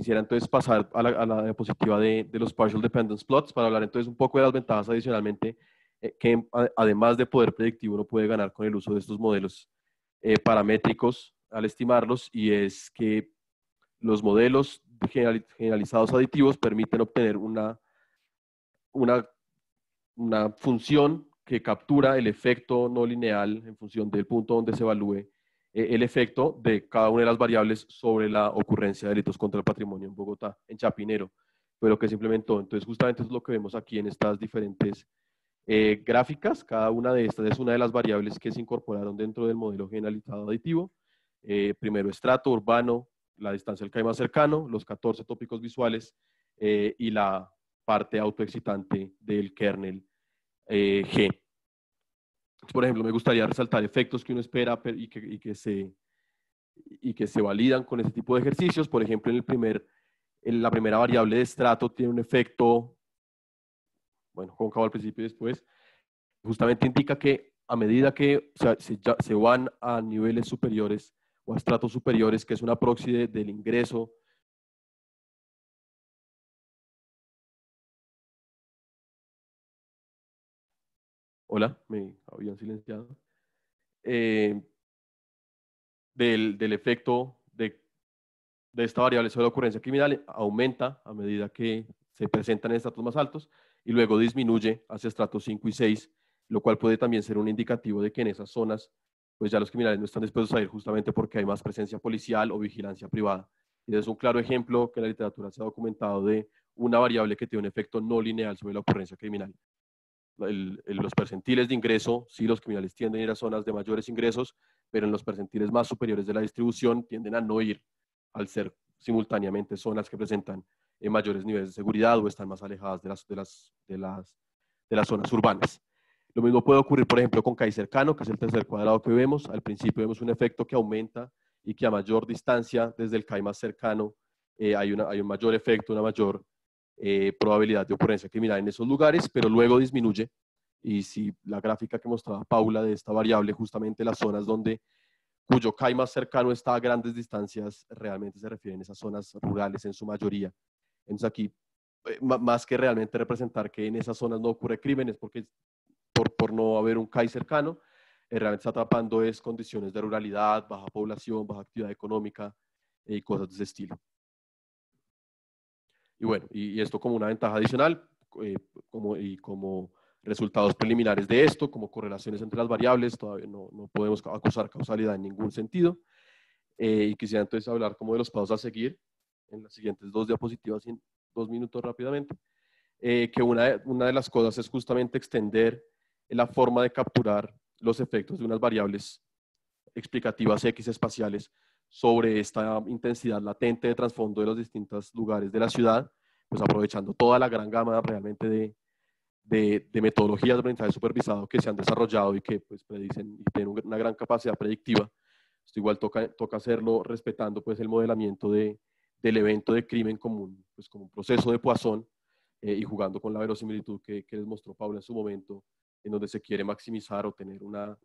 Quisiera entonces pasar a la, diapositiva de, los partial dependence plots para hablar entonces un poco de las ventajas adicionalmente eh, que además de poder predictivo uno puede ganar con el uso de estos modelos eh, paramétricos al estimarlos y es que los modelos generalizados aditivos permiten obtener una, una, una función que captura el efecto no lineal en función del punto donde se evalúe eh, el efecto de cada una de las variables sobre la ocurrencia de delitos contra el patrimonio en Bogotá, en Chapinero, pero que se implementó. Entonces, justamente es lo que vemos aquí en estas diferentes eh, gráficas. Cada una de estas es una de las variables que se incorporaron dentro del modelo generalizado aditivo. Eh, primero, estrato, urbano, la distancia al CAI más cercano, los 14 tópicos visuales y la parte autoexcitante del kernel G por ejemplo, me gustaría resaltar efectos que uno espera y que, y que, se, y que se validan con este tipo de ejercicios. Por ejemplo, en, el primer, en la primera variable de estrato tiene un efecto, bueno, cóncavo al principio y después, justamente indica que a medida que se, van a niveles superiores o a estratos superiores, que es una proxy del ingreso Hola, me habían silenciado. Eh, del, efecto de, esta variable sobre la ocurrencia criminal aumenta a medida que se presentan en estratos más altos y luego disminuye hacia estratos 5 y 6, lo cual puede también ser un indicativo de que en esas zonas pues ya los criminales no están dispuestos a ir justamente porque hay más presencia policial o vigilancia privada. Y es un claro ejemplo que en la literatura se ha documentado de una variable que tiene un efecto no lineal sobre la ocurrencia criminal los percentiles de ingreso, sí, los criminales tienden a ir a zonas de mayores ingresos, pero en los percentiles más superiores de la distribución tienden a no ir al ser simultáneamente zonas que presentan eh, mayores niveles de seguridad o están más alejadas de las, de las, de las, de las zonas urbanas. Lo mismo puede ocurrir, por ejemplo, con CAI cercano, que es el tercer cuadrado que vemos. Al principio vemos un efecto que aumenta y que a mayor distancia desde el CAI más cercano eh, hay, una, hay un mayor efecto, una mayor eh, probabilidad de ocurrencia criminal en esos lugares, pero luego disminuye. Y si la gráfica que mostraba Paula de esta variable, justamente las zonas donde cuyo CAI más cercano está a grandes distancias, realmente se refieren a esas zonas rurales en su mayoría. Entonces aquí, eh, más que realmente representar que en esas zonas no ocurre crímenes porque por, por no haber un CAI cercano, eh, realmente está atrapando es condiciones de ruralidad, baja población, baja actividad económica y cosas de ese estilo. Y bueno, y, esto como una ventaja adicional eh, como, y como resultados preliminares de esto, como correlaciones entre las variables, todavía no, no podemos acusar causalidad en ningún sentido. Eh, y quisiera entonces hablar como de los pasos a seguir en las siguientes dos diapositivas en dos minutos rápidamente, eh, que una una de las cosas es justamente extender la forma de capturar los efectos de unas variables explicativas X espaciales sobre esta intensidad latente de trasfondo de los distintos lugares de la ciudad, pues aprovechando toda la gran gama realmente de, metodologías de aprendizaje supervisado que se han desarrollado y que pues predicen y tienen una gran capacidad predictiva. Esto igual toca, hacerlo respetando pues el modelamiento del evento de crimen común, pues como un proceso de Poisson eh, y jugando con la verosimilitud que, que les mostró Pablo en su momento, en donde se quiere maximizar o tener una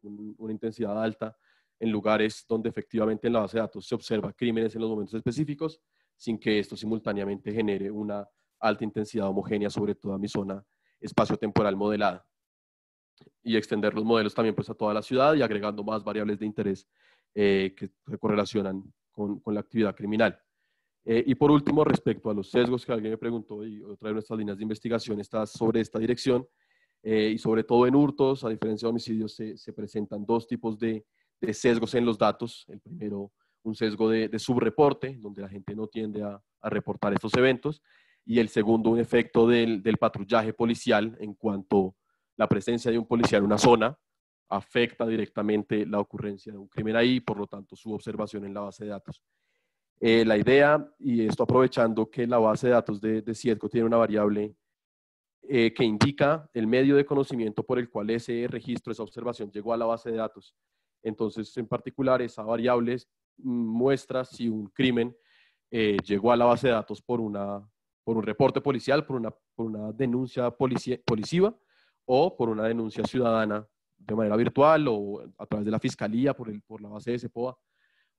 intensidad alta en lugares donde efectivamente en la base de datos se observa crímenes en los momentos específicos, sin que esto simultáneamente genere una alta intensidad homogénea sobre toda mi zona espacio-temporal modelada. Y extender los modelos también pues, a toda la ciudad y agregando más variables de interés eh, que se correlacionan con, con la actividad criminal. Eh, y por último, respecto a los sesgos que alguien me preguntó y otra de nuestras líneas de investigación está sobre esta dirección, eh, y sobre todo en hurtos, a diferencia de homicidios, se, se presentan dos tipos de de sesgos en los datos. El primero, un sesgo de, subreporte, donde la gente no tiende a, reportar estos eventos. Y el segundo, un efecto del, patrullaje policial en cuanto la presencia de un policía en una zona afecta directamente la ocurrencia de un crimen ahí, por lo tanto su observación en la base de datos. Eh, la idea, y esto aprovechando que la base de datos de, de tiene una variable eh, que indica el medio de conocimiento por el cual ese registro, esa observación llegó a la base de datos. Entonces, en particular, esa variable mm, muestra si un crimen eh, llegó a la base de datos por, una, por un reporte policial, por una, por una denuncia policiva o por una denuncia ciudadana de manera virtual o a través de la fiscalía por, el, por la base de CEPOA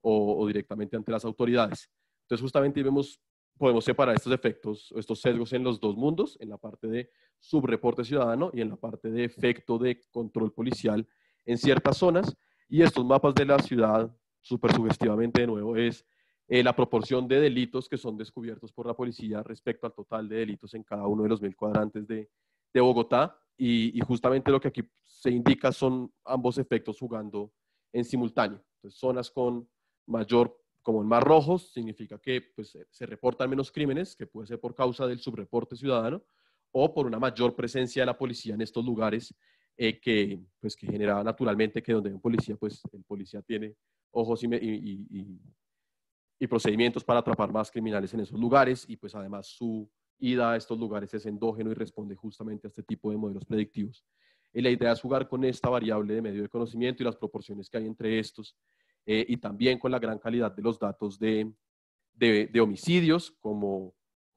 o, o, directamente ante las autoridades. Entonces, justamente vemos, podemos separar estos efectos, estos sesgos en los dos mundos, en la parte de subreporte ciudadano y en la parte de efecto de control policial en ciertas zonas y estos mapas de la ciudad, súper sugestivamente de nuevo, es eh, la proporción de delitos que son descubiertos por la policía respecto al total de delitos en cada uno de los mil cuadrantes de, Bogotá. Y, justamente lo que aquí se indica son ambos efectos jugando en simultáneo. Entonces, zonas con mayor, como en más rojos, significa que pues, se reportan menos crímenes, que puede ser por causa del subreporte ciudadano, o por una mayor presencia de la policía en estos lugares eh, que, pues, generaba naturalmente que donde hay un policía, pues el policía tiene ojos y, procedimientos para atrapar más criminales en esos lugares y pues además su ida a estos lugares es endógeno y responde justamente a este tipo de modelos predictivos. Y la idea es jugar con esta variable de medio de conocimiento y las proporciones que hay entre estos eh, y también con la gran calidad de los datos de, homicidios como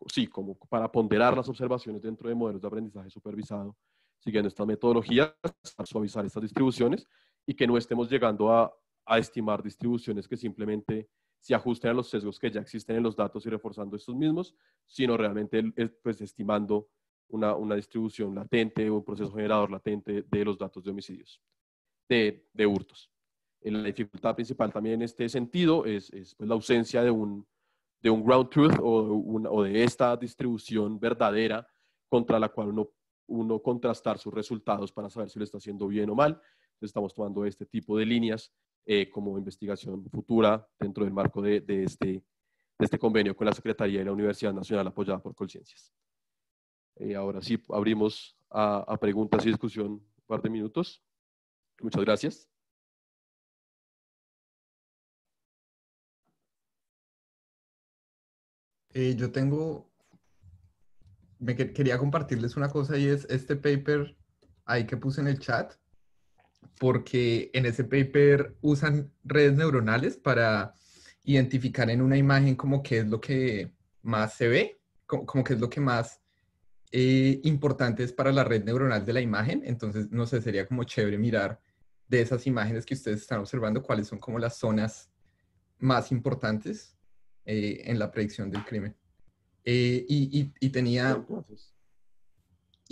sí, como para ponderar las observaciones dentro de modelos de aprendizaje supervisado siguiendo estas metodologías para suavizar estas distribuciones y que no estemos llegando a, a estimar distribuciones que simplemente se ajusten a los sesgos que ya existen en los datos y reforzando estos mismos, sino realmente pues, estimando una, una distribución latente o un proceso generador latente de los datos de homicidios, de, de hurtos. Eh, la dificultad principal también en este sentido es, es pues, la ausencia de un, de un ground truth o, una, o, de esta distribución verdadera contra la cual uno uno contrastar sus resultados para saber si lo está haciendo bien o mal. estamos tomando este tipo de líneas eh, como investigación futura dentro del marco este, de, este, convenio con la Secretaría de la Universidad Nacional apoyada por Colciencias. Eh, ahora sí, abrimos a, preguntas y discusión un par de minutos. Muchas gracias. Eh, yo tengo quería compartirles una cosa y es este paper ahí que puse en el chat, porque en ese paper usan redes neuronales para identificar en una imagen como qué es lo que más se ve, como, qué es lo que más eh, importante es para la red neuronal de la imagen. Entonces, no sé, sería como chévere mirar de esas imágenes que ustedes están observando cuáles son como las zonas más importantes eh, en la predicción del crimen. Eh, y, tenía...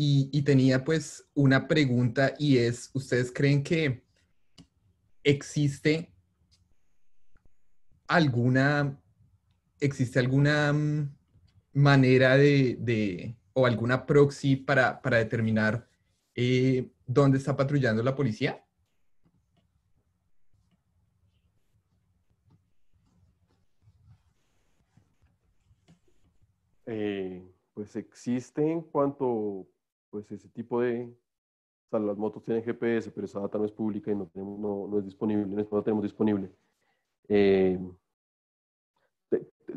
Y, tenía pues una pregunta y es, ¿ustedes creen que existe alguna, existe alguna mm, manera de, o alguna proxy para, determinar eh, dónde está patrullando la policía? Eh, pues existe en cuanto pues ese tipo de, o sea, las motos tienen GPS, pero esa data no es pública y no, tenemos, no, no es disponible, no, tenemos disponible. Eh,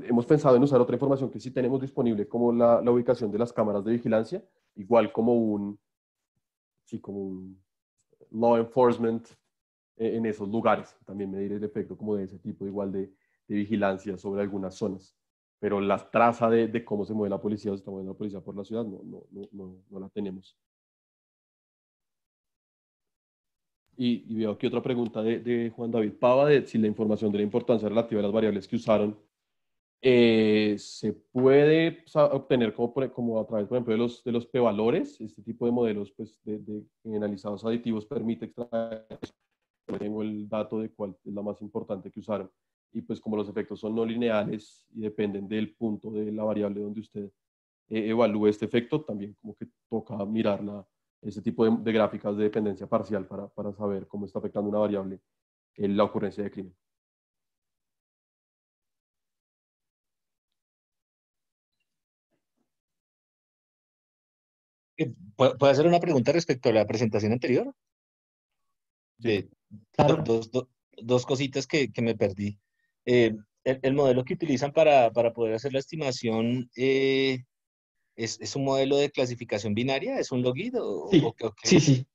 hemos pensado en usar otra información que sí tenemos disponible, como la, ubicación de las cámaras de vigilancia, igual como un, sí, como un law enforcement eh, en esos lugares. También medir el efecto como de ese tipo, igual de vigilancia sobre algunas zonas pero la traza de, cómo se mueve la policía o se está moviendo la policía por la ciudad no, no, no, no la tenemos. Y, veo aquí otra pregunta de, Juan David Pava, de si la información de la importancia relativa a las variables que usaron eh, se puede obtener como, como, a través, por ejemplo, de los, de los p-valores. Este tipo de modelos pues, de, de analizados aditivos permite extraer, tengo el dato de cuál es la más importante que usaron y pues como los efectos son no lineales y dependen del punto de la variable donde usted eh, evalúe este efecto, también como que toca mirar la, ese tipo de, gráficas de dependencia parcial para, saber cómo está afectando una variable en la ocurrencia de crimen. Eh, ¿Puedo hacer una pregunta respecto a la presentación anterior? Sí. dos, cositas que me perdí. Eh, el, modelo que utilizan para, poder hacer la estimación eh, es, un modelo de clasificación binaria, es un login Sí, sí, sí,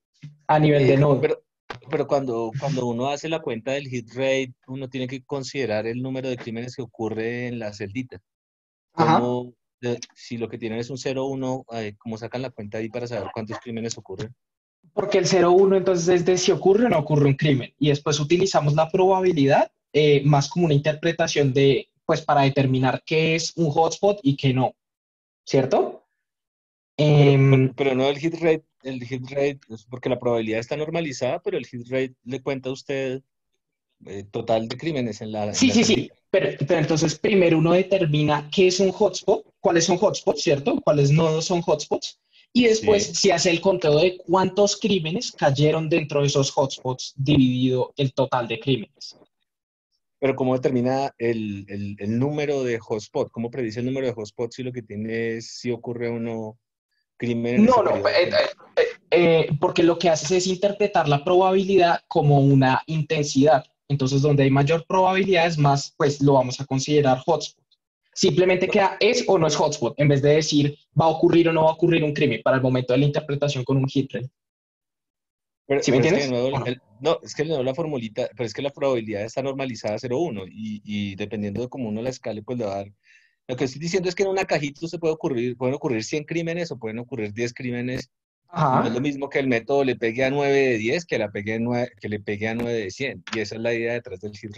a nivel de nodo. Pero, pero, cuando, cuando uno hace la cuenta del hit rate, uno tiene que considerar el número de crímenes que ocurre en la celdita. si lo que tienen es un 0-1, eh, ¿cómo sacan la cuenta ahí para saber cuántos crímenes ocurren? Porque el 0-1 entonces es de si ocurre o no ocurre un crimen. Y después utilizamos la probabilidad eh, más como una interpretación de, pues para determinar qué es un hotspot y qué no, ¿cierto? pero, em, no el hit rate, el hit rate, porque la probabilidad está normalizada, pero el hit rate le cuenta a usted eh, total de crímenes en la... Sí, sí, sí, pero, entonces primero uno determina qué es un hotspot, cuáles son hotspots, ¿cierto? Cuáles no son hotspots. Y después si se hace el conteo de cuántos crímenes cayeron dentro de esos hotspots dividido el total de crímenes. Pero ¿cómo determina el, número de hotspot? ¿Cómo predice el número de hotspot si lo que tiene es si ocurre uno crimen? No, no, eh, eh, eh, porque lo que haces es interpretar la probabilidad como una intensidad. Entonces, donde hay mayor probabilidad es más, pues lo vamos a considerar hotspot. Simplemente queda es o no es hotspot, en vez de decir va a ocurrir o no va a ocurrir un crimen para el momento de la interpretación con un hit rate. ¿Sí me entiendes? No, es que le doy la formulita, pero es que la probabilidad está normalizada a 0,1 y, y dependiendo de cómo uno la escale, pues le va a dar. Lo que estoy diciendo es que en una cajita se puede ocurrir, pueden ocurrir 100 crímenes o pueden ocurrir 10 crímenes. No es lo mismo que el método le pegue a 9 de 10 que, la pegue que le pegue a 9 de 100. Y esa es la idea detrás del hit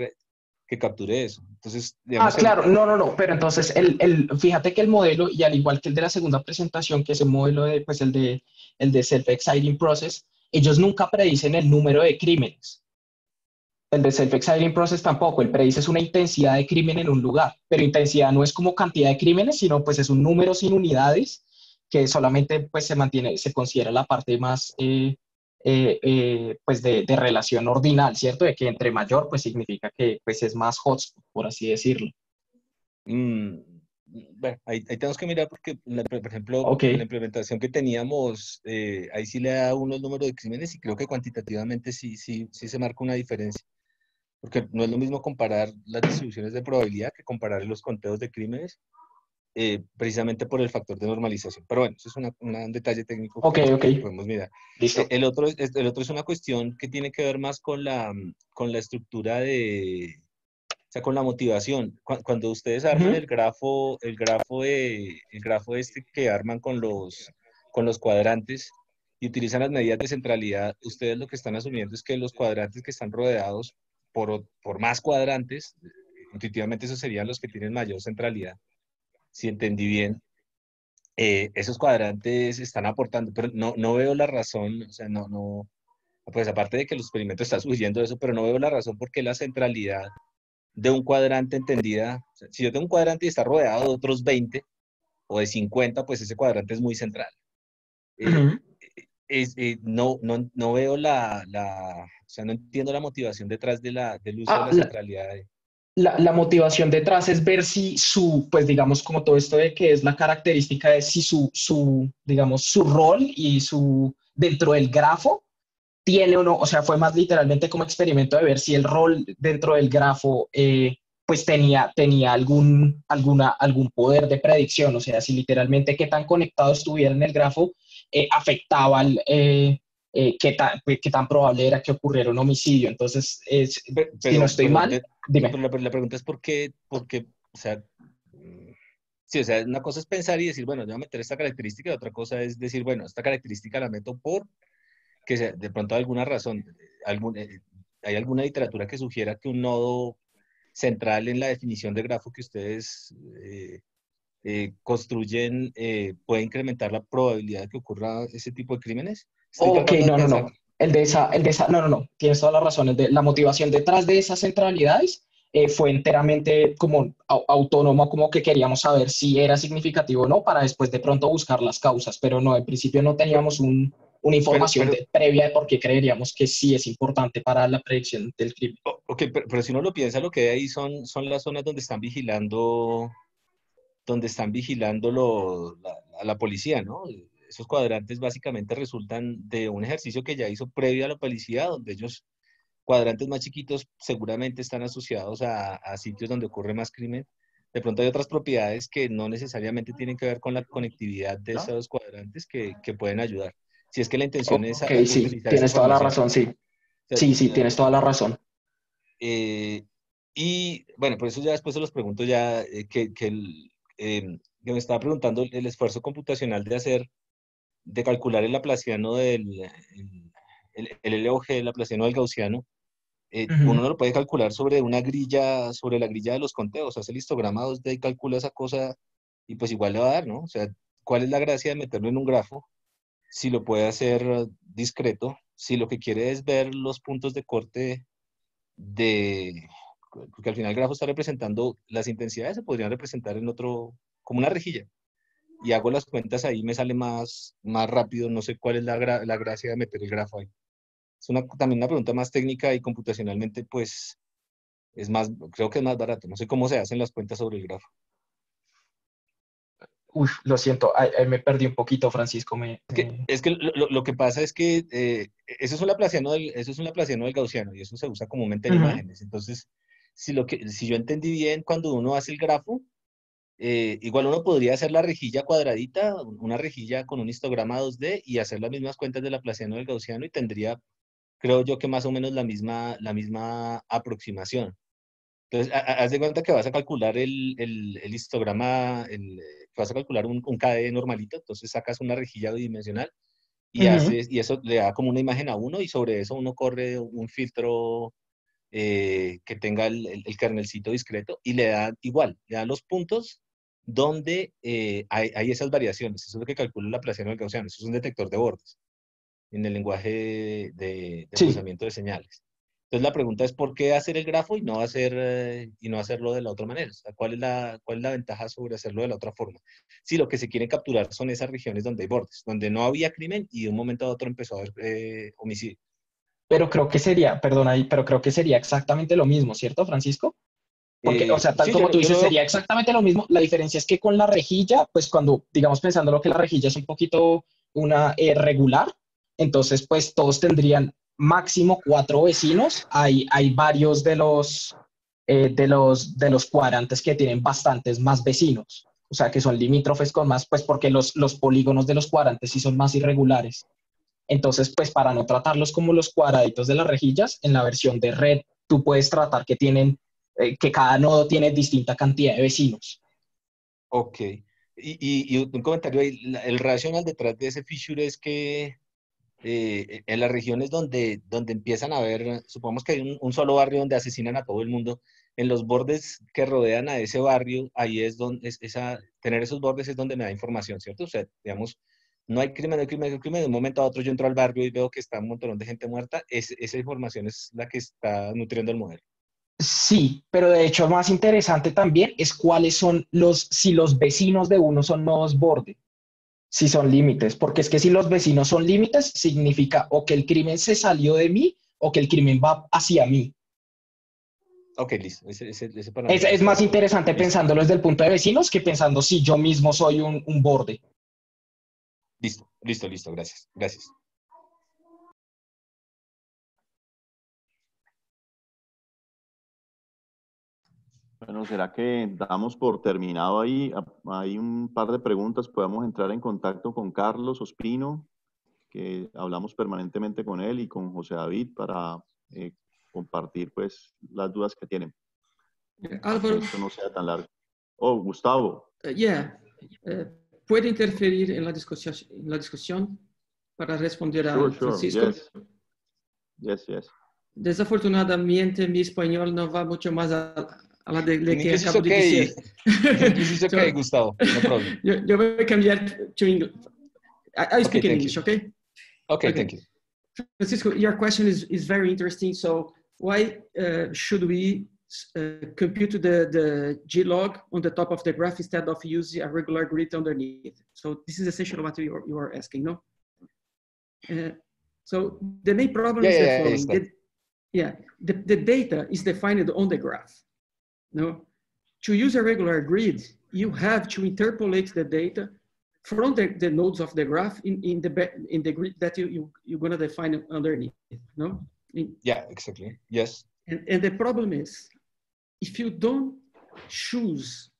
que capture eso. Entonces, ah, claro, no, no, no, pero entonces, el, fíjate que el modelo, y al igual que el de la segunda presentación, que es el modelo de, pues, el de, el de Self-Exciting Process, ellos nunca predicen el número de crímenes. El de Self-Exiling Process tampoco, el predice es una intensidad de crimen en un lugar, pero intensidad no es como cantidad de crímenes, sino pues es un número sin unidades que solamente pues se mantiene, se considera la parte más eh, eh, eh, pues de, relación ordinal, ¿cierto? De que entre mayor pues significa que pues es más hotspot, por así decirlo. Mm, bueno, ahí, tenemos que mirar porque, por ejemplo, la implementación que teníamos, eh, ahí sí le da unos números de crímenes y creo que cuantitativamente sí, sí, sí se marca una diferencia. Porque no es lo mismo comparar las distribuciones de probabilidad que comparar los conteos de crímenes eh, precisamente por el factor de normalización. Pero bueno, eso es un detalle técnico okay, que podemos mirar. E, el, otro, el otro es una cuestión que tiene que ver más con la, con la estructura de o sea, con la motivación. Cuando ustedes arman el grafo, el grafo, de, el grafo este que arman con los, con los cuadrantes y utilizan las medidas de centralidad, ustedes lo que están asumiendo es que los cuadrantes que están rodeados por, por más cuadrantes, intuitivamente esos serían los que tienen mayor centralidad, si entendí bien. Eh, esos cuadrantes están aportando, pero no, no veo la razón, o sea, no, no, pues aparte de que el experimento está subiendo eso, pero no veo la razón por qué la centralidad de un cuadrante entendida, si yo tengo un cuadrante y está rodeado de otros 20 o de 50, pues ese cuadrante es muy central. Eh, eh, no, no, veo la, la, o sea, no entiendo la motivación detrás de la, del uso de ah, la, centralidad. La, la, motivación detrás es ver si su, pues digamos, como todo esto de que es la característica de si su, su digamos, su rol y su, dentro del grafo tiene o no, o sea, fue más literalmente como experimento de ver si el rol dentro del grafo eh, pues tenía, tenía algún, alguna, algún poder de predicción, o sea, si literalmente qué tan conectado estuviera en el grafo eh, afectaba al, eh, qué, tan, pues, qué tan probable era que ocurriera un homicidio. Entonces, es, si no estoy mal, dime. la, pregunta es por qué, porque, o sea, mm, sí, o sea, una cosa es pensar y decir, bueno, yo voy a meter esta característica, y otra cosa es decir, bueno, esta característica la meto por que de pronto alguna razón, eh, hay alguna literatura que sugiera que un nodo central en la definición de grafo que ustedes eh, eh, construyen puede incrementar la probabilidad de que ocurra ese tipo de crímenes? Ok, no, no, no. El de, esa, el de esa, no, no, no, tienes toda la razón. la motivación detrás de esas centralidades eh, fue enteramente como autónomo, como que queríamos saber si era significativo o no, para después de pronto buscar las causas, pero no, en principio no teníamos una información previa de por qué creeríamos que sí es importante para la predicción del crimen. Ok, pero, si uno lo piensa, lo que hay ahí son, son las zonas donde están vigilando donde están vigilando la, la policía, ¿no? Esos cuadrantes básicamente resultan de un ejercicio que ya hizo previo a la policía, donde ellos cuadrantes más chiquitos seguramente están asociados a, sitios donde ocurre más crimen. De pronto hay otras propiedades que no necesariamente tienen que ver con la conectividad de esos cuadrantes que, pueden ayudar. Si es que la intención es... Ok, sí, tienes toda la razón, sí. sí, sí, tienes toda la razón. y bueno, por eso ya después se los pregunto ya eh, que, em, que, me estaba preguntando el esfuerzo computacional de hacer, de calcular el laplaciano del, el, el, el LOG, el laplaciano del gaussiano, eh, uno lo puede calcular sobre una grilla, sobre la grilla de los conteos, hace el histograma 2 calcula esa cosa y pues igual le va a dar, ¿no? O sea, ¿cuál es la gracia de meterlo en un grafo? Si lo puede hacer discreto, si lo que quiere es ver los puntos de corte de, porque al final el grafo está representando, las intensidades se podrían representar en otro, como una rejilla. Y hago las cuentas ahí, me sale más, más rápido, no sé cuál es la, la gracia de meter el grafo ahí es una, también una pregunta más técnica y computacionalmente, pues, es más, creo que es más barato. No sé cómo se hacen las cuentas sobre el grafo. Uy, lo siento, me perdí un poquito, Francisco. es que, es que lo, que pasa es que eh, eso, es un laplaciano del, eso es del gaussiano y eso se usa comúnmente en imágenes. Entonces, si, lo que, si yo entendí bien, cuando uno hace el grafo, eh, igual uno podría hacer la rejilla cuadradita, una rejilla con un histograma 2D y hacer las mismas cuentas del laplaciano del gaussiano y tendría creo yo que más o menos la misma, la misma aproximación. Entonces, haz de cuenta que vas a calcular el, el, histograma, el, vas a calcular un, un KD normalito, entonces sacas una rejilla bidimensional y, haces, y eso le da como una imagen a uno y sobre eso uno corre un filtro eh, que tenga el, kernelcito discreto y le da igual, le da los puntos donde eh, hay, hay, esas variaciones. Eso es lo que calcula la el del Gaussiano, eso es un detector de bordes en el lenguaje de, procesamiento de señales. Entonces la pregunta es por qué hacer el grafo y no hacer eh, y no hacerlo de la otra manera. sea, ¿cuál es la cuál la ventaja sobre hacerlo de la otra forma? Si lo que se quiere capturar son esas regiones donde hay bordes, donde no había crimen y de un momento a otro empezó a haber eh, homicidio. Pero creo que sería, perdón ahí, pero creo que sería exactamente lo mismo, ¿cierto, Francisco? Porque, eh, o sea, tal como tú dices, sería exactamente lo mismo. La diferencia es que con la rejilla, pues cuando, digamos, pensando lo que la rejilla es un poquito una regular, entonces, pues todos tendrían máximo cuatro vecinos. Hay, hay varios de los, eh, de, los, de los cuadrantes que tienen bastantes más vecinos, o sea, que son limítrofes con más, pues porque los, los polígonos de los cuadrantes sí son más irregulares. Entonces, pues para no tratarlos como los cuadraditos de las rejillas, en la versión de red tú puedes tratar que tienen, eh, que cada nodo tiene distinta cantidad de vecinos. Ok. Y, un comentario ahí, el racional detrás de ese feature es que eh, en las regiones donde, donde empiezan a haber, supongamos que hay un, solo barrio donde asesinan a todo el mundo, en los bordes que rodean a ese barrio, ahí es donde, esa, tener esos bordes es donde me da información, ¿cierto? O sea, digamos, no hay crimen, no hay crimen, no hay crimen, de un momento a otro yo entro al barrio y veo que está un montón de gente muerta, es, esa información es la que está nutriendo el modelo. Sí, pero de hecho más interesante también es cuáles son los, si los vecinos de uno son nuevos bordes si son límites, porque es que si los vecinos son límites, significa o que el crimen se salió de mí o que el crimen va hacia mí. Ok, listo. es, más interesante pensándolo desde el punto de vecinos que pensando si yo mismo soy un, un borde. Listo, listo, listo, gracias, gracias. Bueno, ¿será que damos por terminado ahí? Hay ah, un par de preguntas. Podemos entrar en contacto con Carlos Ospino, que hablamos permanentemente con él y con José David para eh, compartir pues las dudas que tienen. Álvaro. Que no sea tan largo. Oh, Gustavo. Uh, ¿Puede interferir en la discusión, para responder a sure, Sí, Francisco? Yes. yes, Desafortunadamente, mi español no va mucho más a, a la de, de que acabo okay. de decir. This is okay, so, Gustavo. No problem. You're voy a to English. I, I speak okay, in English, okay? okay? okay? thank you. Francisco, your question is, is very interesting. So why uh, should we uh, compute the, the G-log on the top of the graph instead of using a regular grid underneath? So this is essentially what you are, you are asking, no? Uh, so the main problem yeah, is yeah, the following. Yeah, the, yeah, the, the data is defined on the graph. No? To use a regular grid, you have to interpolate the data from the, the nodes of the graph in, in, the, in the grid that you, you, you're going to define underneath. No? In, yeah, exactly. Yes. And, and the problem is, if you don't choose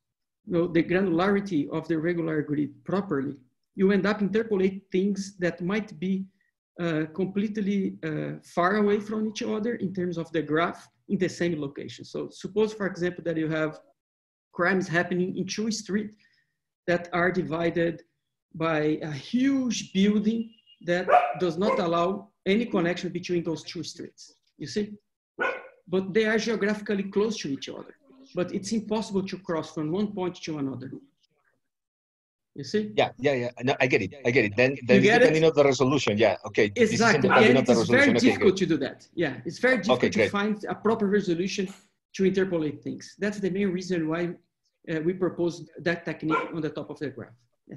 you know, the granularity of the regular grid properly, you end up interpolating things that might be uh, completely uh, far away from each other in terms of the graph in the same location. So suppose, for example, that you have crimes happening in two streets that are divided by a huge building that does not allow any connection between those two streets, you see? But they are geographically close to each other, but it's impossible to cross from one point to another. You see? Yeah, yeah, yeah. No, I get it. I get it. Then, then depending on the resolution. Yeah, okay. Exactly. And it is very okay, difficult good. to do that. Yeah, it's very difficult okay, to find a proper resolution to interpolate things. That's the main reason why uh, we proposed that technique on the top of the graph.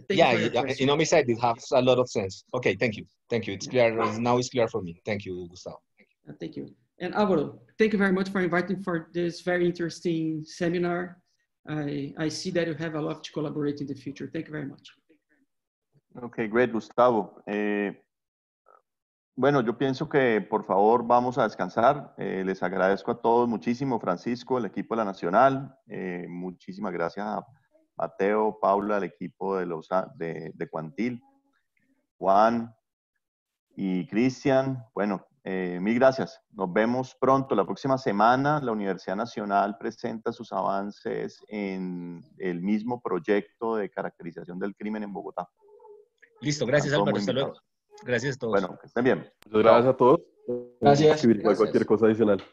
Thank yeah, you yeah, in homicide, it has a lot of sense. Okay, thank you. Thank you. It's clear. Now it's clear for me. Thank you, Gustavo. Uh, thank you. And Alvaro, thank you very much for inviting for this very interesting seminar. I, I see that you have a lot to collaborate in the future. Thank you very much. Okay, great, Gustavo. Eh, bueno, yo pienso que por favor vamos a descansar. Eh, les agradezco a todos muchísimo, Francisco, el equipo de la Nacional. Eh, muchísimas gracias a Mateo, Paula, el equipo de, los, de, de Cuantil, Juan y Cristian. Bueno, eh, mil gracias. Nos vemos pronto. La próxima semana la Universidad Nacional presenta sus avances en el mismo proyecto de caracterización del crimen en Bogotá. Listo, gracias Álvaro. Hasta luego. Gracias a todos. Bueno, que estén bien. gracias a todos. Gracias. gracias. Cualquier cosa adicional.